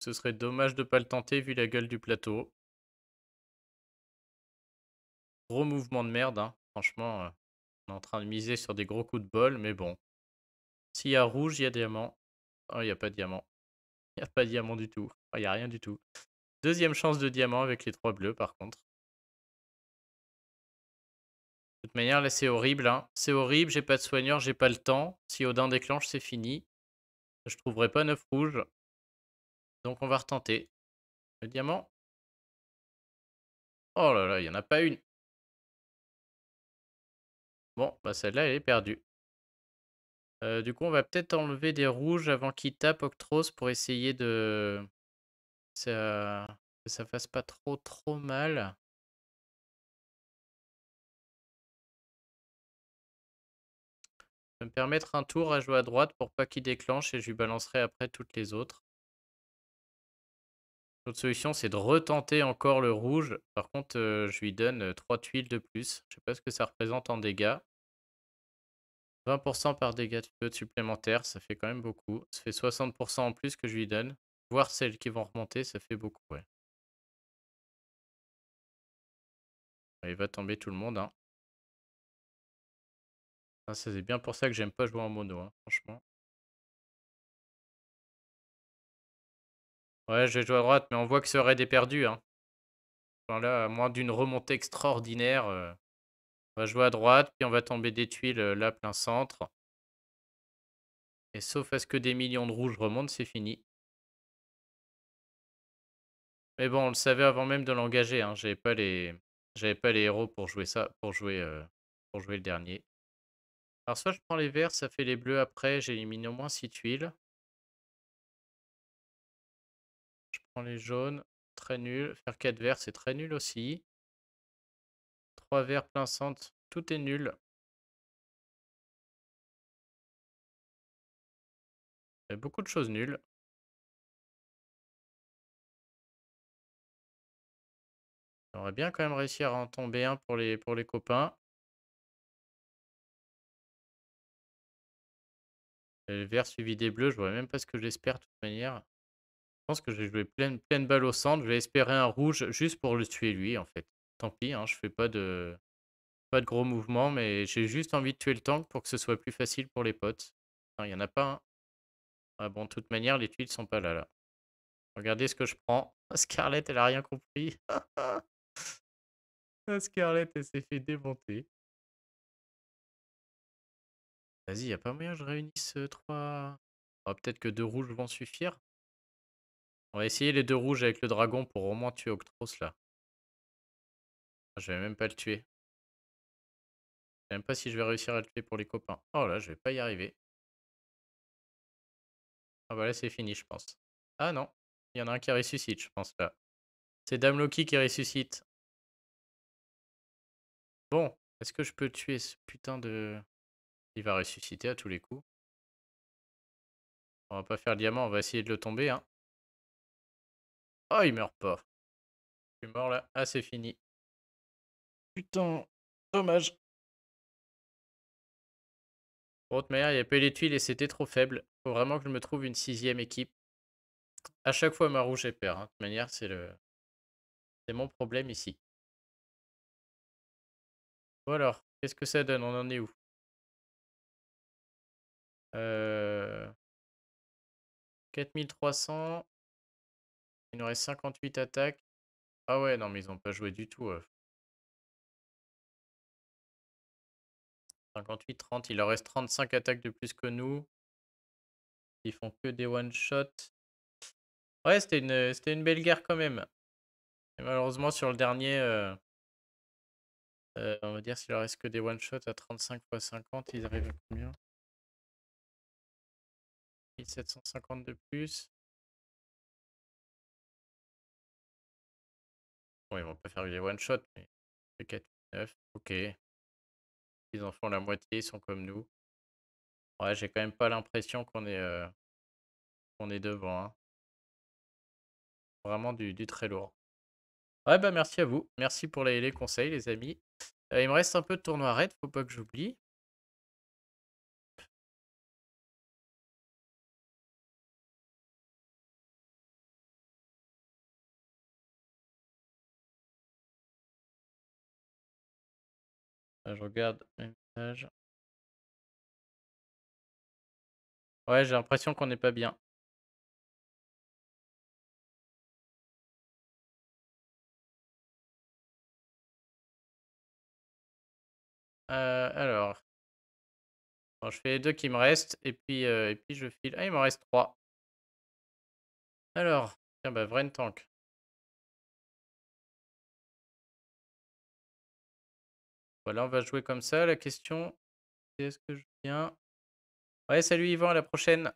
Ce serait dommage de pas le tenter vu la gueule du plateau. Gros mouvement de merde, hein. franchement. Euh, on est en train de miser sur des gros coups de bol, mais bon. S'il y a rouge, il y a diamant. Oh, il n'y a pas de diamant. Il a pas de diamant du tout. Il n'y a rien du tout. Deuxième chance de diamant avec les trois bleus, par contre. De toute manière, là, c'est horrible. Hein. C'est horrible, j'ai pas de soigneur, j'ai pas le temps. Si Odin déclenche, c'est fini. Je trouverai pas neuf rouges. Donc, on va retenter. Le diamant. Oh là là, il n'y en a pas une. Bon, bah celle-là, elle est perdue. Euh, du coup, on va peut-être enlever des rouges avant qu'il tape Octros pour essayer de... Ça... Que ça fasse pas trop trop mal. Je vais me permettre un tour à jouer à droite pour pas qu'il déclenche et je lui balancerai après toutes les autres. L'autre solution, c'est de retenter encore le rouge. Par contre, euh, je lui donne 3 euh, tuiles de plus. Je sais pas ce que ça représente en dégâts. 20% par dégâts de feu supplémentaires, ça fait quand même beaucoup. Ça fait 60% en plus que je lui donne. Voir celles qui vont remonter, ça fait beaucoup, ouais. Bah, il va tomber tout le monde, hein. Ah, c'est bien pour ça que j'aime pas jouer en mono, hein, franchement. Ouais, je jouer à droite, mais on voit que ce raid est perdu. Hein. là, à moins d'une remontée extraordinaire, euh, on va jouer à droite, puis on va tomber des tuiles là, plein centre. Et sauf à ce que des millions de rouges remontent, c'est fini. Mais bon, on le savait avant même de l'engager. Hein. J'avais pas les, j'avais pas les héros pour jouer ça, pour jouer, pour jouer le dernier. Alors soit je prends les verts, ça fait les bleus après. J'élimine au moins 6 tuiles. Je prends les jaunes, très nul. Faire 4 verts, c'est très nul aussi. 3 verts plein centre. Tout est nul. beaucoup de choses nulles. J'aurais bien quand même réussi à en tomber un pour les, pour les copains. le vert suivi des bleus, je vois même pas ce que j'espère de toute manière. Je pense que j'ai joué pleine, pleine balle au centre. Je vais espérer un rouge juste pour le tuer lui en fait tant pis, hein, je fais pas de, pas de gros mouvements, mais j'ai juste envie de tuer le tank pour que ce soit plus facile pour les potes. Il n'y en a pas un. Hein. Ah bon, de toute manière, les tuiles sont pas là, là. Regardez ce que je prends. Scarlett, elle a rien compris. Scarlett, elle s'est fait démonter. Vas-y, y a pas moyen que je réunisse euh, trois... Ah, peut-être que deux rouges vont suffire. On va essayer les deux rouges avec le dragon pour au moins tuer Octros, là. Ah, je vais même pas le tuer. Je sais même pas si je vais réussir à le tuer pour les copains. Oh là, je vais pas y arriver. Ah bah là, c'est fini, je pense. Ah non, il y en a un qui ressuscite, je pense, là. C'est Dame Loki qui ressuscite. Bon, est-ce que je peux tuer ce putain de... Il va ressusciter à tous les coups. On va pas faire le diamant, on va essayer de le tomber. Hein. Oh, il meurt pas. Je suis mort là. Ah, c'est fini. Putain, dommage. de toute manière, il n'y a eu les tuiles et c'était trop faible. Faut vraiment que je me trouve une sixième équipe. À chaque fois, ma rouge, j'ai peur. Hein. De toute manière, c'est le... C'est mon problème ici. Bon alors, qu'est-ce que ça donne On en est où euh... 4300. Il nous reste 58 attaques. Ah ouais, non, mais ils n'ont pas joué du tout. Euh. 58, 30. Il leur reste 35 attaques de plus que nous. Ils font que des one shot Ouais, c'était une, c'était une belle guerre quand même. Et malheureusement, sur le dernier, euh, euh, on va dire s'il leur reste que des one shot à 35 x 50, ils arrivent combien 1750 de plus. Bon, ils vont pas faire des one shot mais 4, 9, ok ils en font la moitié, ils sont comme nous. Ouais, j'ai quand même pas l'impression qu'on est, euh, est devant. Hein. Vraiment du, très lourd. Ouais, bah merci à vous. Merci pour les, conseils, les amis. Euh, il me reste un peu de tournoi raid, faut pas que j'oublie. je regarde Ouais, j'ai l'impression qu'on n'est pas bien. Euh, alors. je fais les deux qui me restent et puis, euh, et puis je file. Ah, il m'en reste trois. Alors, tiens, bah, Tank. Voilà, bah, on va jouer comme ça. La question, c'est est-ce que je viens Ouais, salut Yvan, à la prochaine.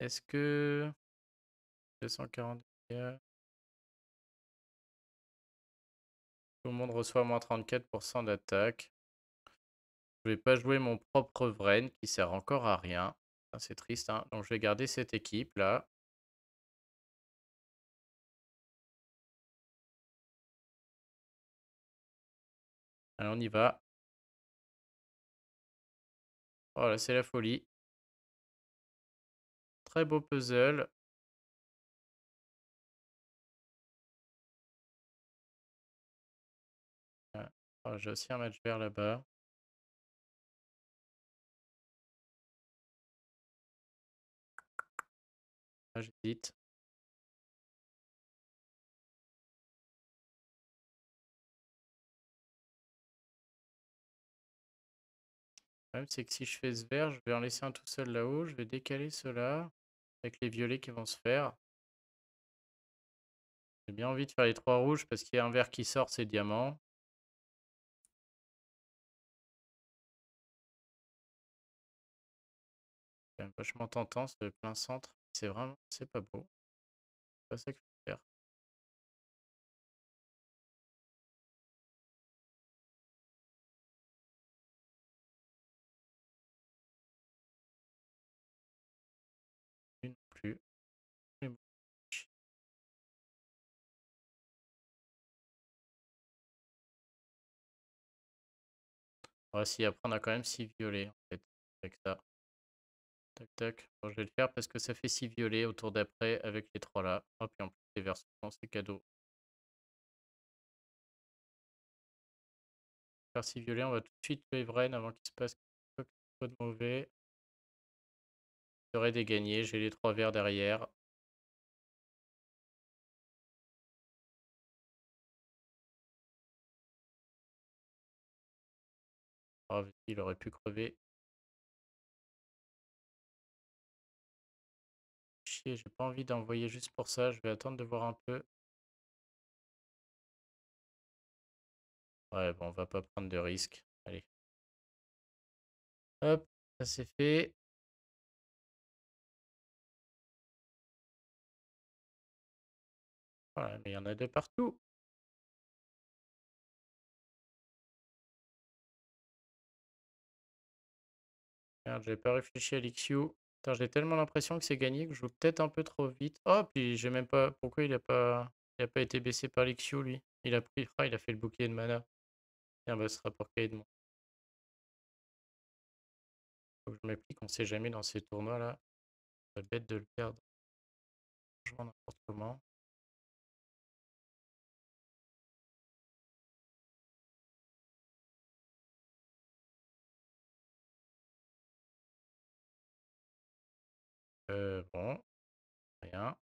Est-ce que... 240 Tout le monde reçoit moins 34% d'attaque. Je vais pas jouer mon propre Vren qui sert encore à rien. Ah, c'est triste, hein. Donc je vais garder cette équipe là. Allez, on y va. Voilà, oh c'est la folie. Très beau puzzle. Ah, oh, j'ai aussi un match vert là-bas. Ah, j'hésite. c'est que si je fais ce vert, je vais en laisser un tout seul là-haut. Je vais décaler cela avec les violets qui vont se faire. J'ai bien envie de faire les trois rouges parce qu'il y a un vert qui sort, c'est diamant. C'est vachement tentant ce plein centre. C'est vraiment, c'est pas beau. C'est ça que On après on a quand même 6 violets en fait. Avec ça. Tac tac. Bon, je vais le faire parce que ça fait 6 violets au tour d'après avec les 3 là. Hop, oh, et en plus les versements, c'est cadeau. Faire 6 violets, on va tout de suite tuer Evren avant qu'il se passe quelque chose de mauvais. J'aurais des gagnés, j'ai les 3 verts derrière. Ah, il aurait pu crever. Chier, j'ai pas envie d'envoyer juste pour ça, je vais attendre de voir un peu. Ouais, bon, on va pas prendre de risque. Allez. Hop, ça c'est fait. Voilà, mais il y en a deux partout. Merde, j'avais pas réfléchi à l'XU. j'ai tellement l'impression que c'est gagné que je joue peut-être un peu trop vite. Oh, puis j'ai même pas... Pourquoi il a pas... Il a pas été baissé par l'XU, lui Il a pris... Ah, il a fait le bouclier de mana. Tiens, bah, ce rapporter Edmond. Faut que je m'applique, on sait jamais dans ces tournois-là. C'est bête de le perdre. Je n'importe comment. Euh, bon, rien.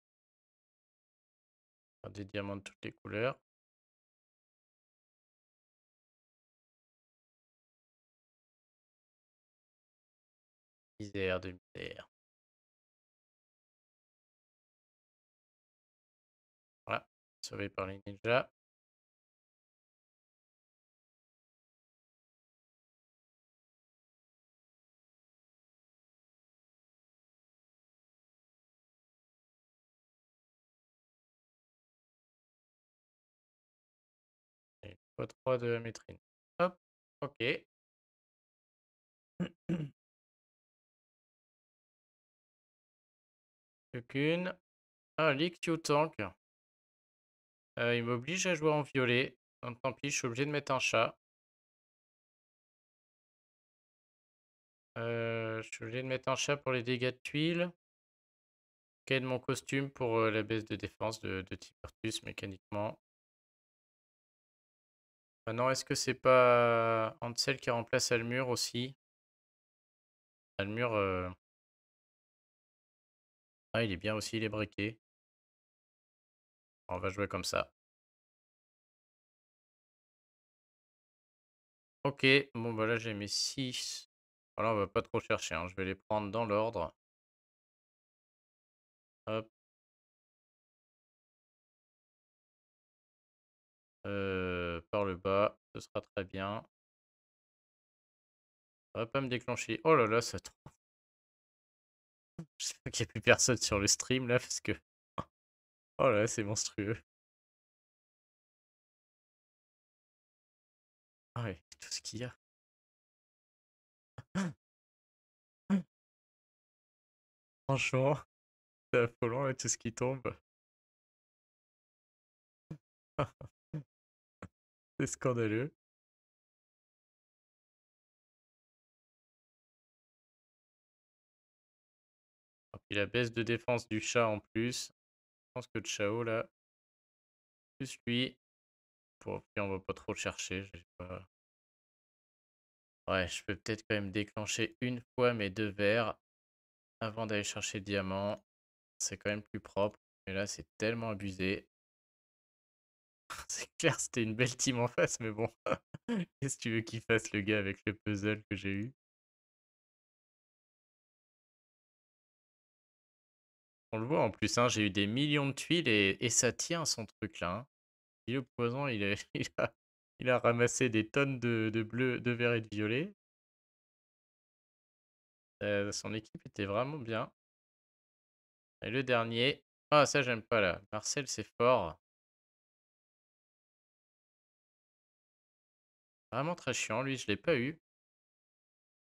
Des diamants de toutes les couleurs. Misère de misère. Voilà, sauvé par les ninjas. 3 de maîtrise. Hop, ok. Aucune. Ah, tank euh, il m'oblige à jouer en violet. Donc tant pis, je suis obligé de mettre un chat. Euh, je suis obligé de mettre un chat pour les dégâts de tuiles. Quel est mon costume pour euh, la baisse de défense de, de mécaniquement. Euh, non, est-ce que c'est pas Ansel qui remplace Almur aussi Almur, euh ah, il est bien aussi, il est briqué. On va jouer comme ça. Ok, bon bah là j'ai mes 6. Voilà, on va pas trop chercher, hein, je vais les prendre dans l'ordre. Hop. Euh, par le bas. Ce sera très bien. Ça va pas me déclencher. Oh là là, ça sais pas qu'il y a plus personne sur le stream là parce que. Oh là, c'est monstrueux. Ah ouais, tout ce qu'il y a. Franchement, c'est affolant là, tout ce qui tombe. C'est scandaleux Et ah, la baisse de défense du chat en plus. Je pense que Chao là. Plus lui. Bon, on va pas trop le chercher. Ouais, je peux peut-être quand même déclencher une fois mes deux verres avant d'aller chercher le diamant. C'est quand même plus propre. Mais là, c'est tellement abusé. C'est clair, c'était une belle team en face, mais bon. Qu'est-ce que tu veux qu'il fasse, le gars, avec le puzzle que j'ai eu On le voit en plus, hein, j'ai eu des millions de tuiles et, ça tient son truc là. Hein. le poison, il a, il, a, ramassé des tonnes de, bleu, de vert et de violet. Euh, son équipe était vraiment bien. Et le dernier. Ah, ça, j'aime pas là. Marcel, c'est fort. Vraiment très chiant. Lui, je l'ai pas eu.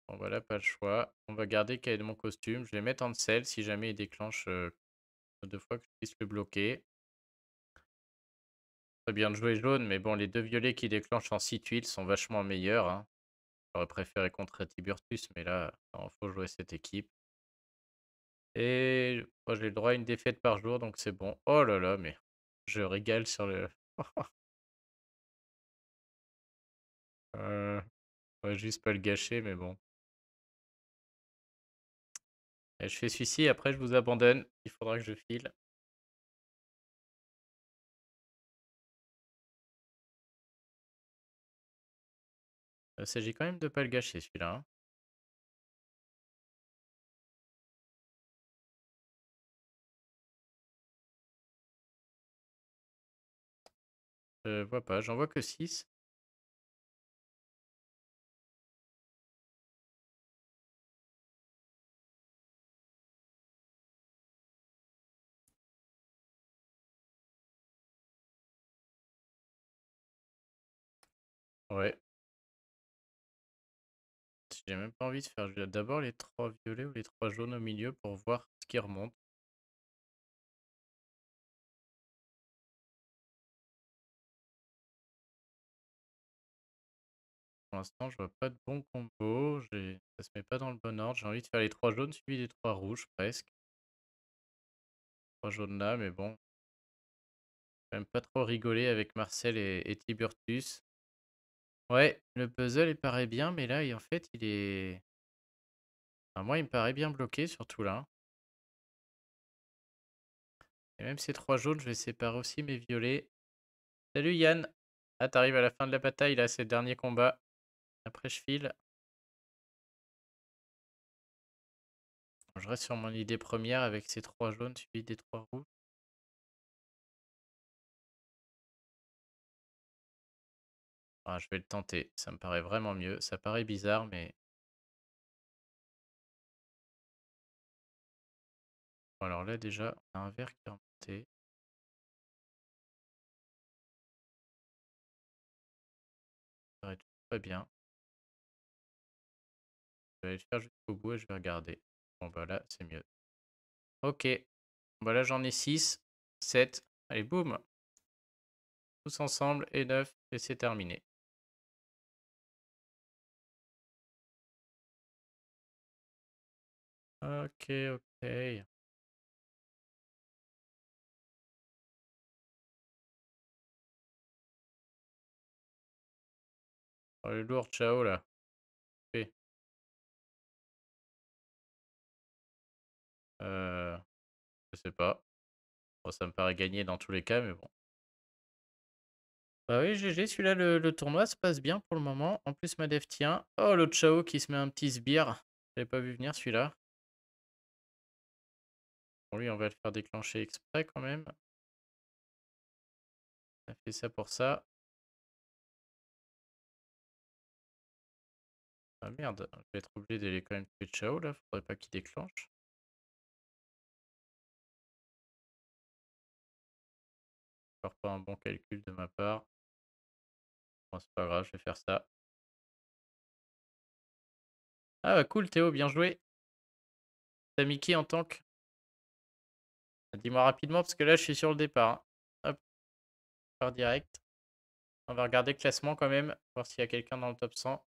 Bon, voilà, pas le choix. On va garder quel de mon costume. Je vais mettre en sel si jamais il déclenche deux fois que je puisse le bloquer. Très bien de jouer jaune, mais bon, les deux violets qui déclenchent en six tuiles sont vachement meilleurs. Hein. J'aurais préféré contre Tiburtus, mais là, faut jouer cette équipe. Et moi, j'ai le droit à une défaite par jour, donc c'est bon. Oh là là, mais je régale sur le... Oh, euh, juste pas le gâcher, mais bon. je fais celui-ci après je vous abandonne. Il faudra que je file. Euh, il s'agit quand même de pas le gâcher celui-là. Hein. Euh, je vois pas, j'en vois que 6. Ouais. J'ai même pas envie de faire d'abord les trois violets ou les trois jaunes au milieu pour voir ce qui remonte. Pour l'instant, je vois pas de bon combo. Ça se met pas dans le bon ordre. J'ai envie de faire les trois jaunes suivis des trois rouges presque. Trois jaunes là, mais bon. Même pas trop rigoler avec Marcel et, et Tiburtus. Ouais, le puzzle, il paraît bien, mais là, en fait, il est... Enfin, moi, il me paraît bien bloqué, surtout là. Et même ces trois jaunes, je vais séparer aussi, mes violets. Salut Yann. Ah, t'arrives à la fin de la bataille, là, c'est le dernier combat. Après, je file. Je reste sur mon idée première avec ces trois jaunes suivis des trois rouges. Ah, je vais le tenter, ça me paraît vraiment mieux. Ça paraît bizarre, mais... Alors là déjà, on a un verre qui est remonté. Ça paraît très bien. Je vais aller le faire jusqu'au bout et je vais regarder. Bon bah là, c'est mieux. Ok. Voilà, là, j'en ai 6, 7. Allez, boum. Tous ensemble et 9 et c'est terminé. Ok, ok. Oh, le lourd ciao là. Euh, je sais pas. ça me paraît gagné dans tous les cas, mais bon. Bah oui, GG, celui-là, le, le, tournoi se passe bien pour le moment. En plus, ma dev tient. Oh, le Chao qui se met un petit sbire. Je pas vu venir celui-là lui, on va le faire déclencher exprès quand même. On a fait ça pour ça. Ah merde, je vais être obligé d'aller quand même de Chao là, faudrait pas qu'il déclenche. Encore pas un bon calcul de ma part. Bon, c'est pas grave, je vais faire ça. Ah cool Théo, bien joué. T'as Mickey en que... Ah, dis-moi rapidement parce que là je suis sur le départ. Hein. Hop. Par direct. On va regarder le classement quand même, voir s'il y a quelqu'un dans le top 100.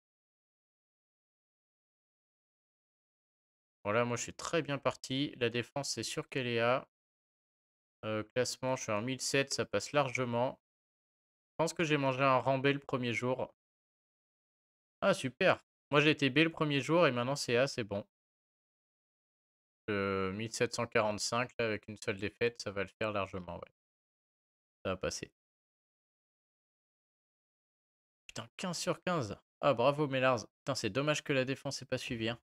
Voilà, moi je suis très bien parti. La défense, c'est sûr qu'elle est à. Euh, classement, je suis en 1007, ça passe largement. Je pense que j'ai mangé un B le premier jour. Ah, super. Moi j'ai été B le premier jour et maintenant c'est A, c'est bon. 1745 euh, avec une seule défaite, ça va le faire largement, ouais. Ça va passer. Putain, 15 sur 15. Ah, bravo Mélars. Putain, c'est dommage que la défense n'ait pas suivi. 15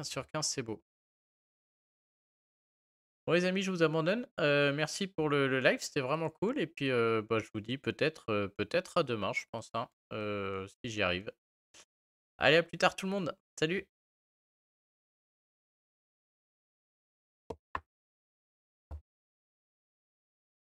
hein. sur 15, c'est beau. Bon les amis, je vous abandonne. Euh, merci pour le, live, c'était vraiment cool. Et puis euh, bah, je vous dis peut-être peut-être à demain, je pense, hein. si j'y arrive. Allez, à plus tard tout le monde. Salut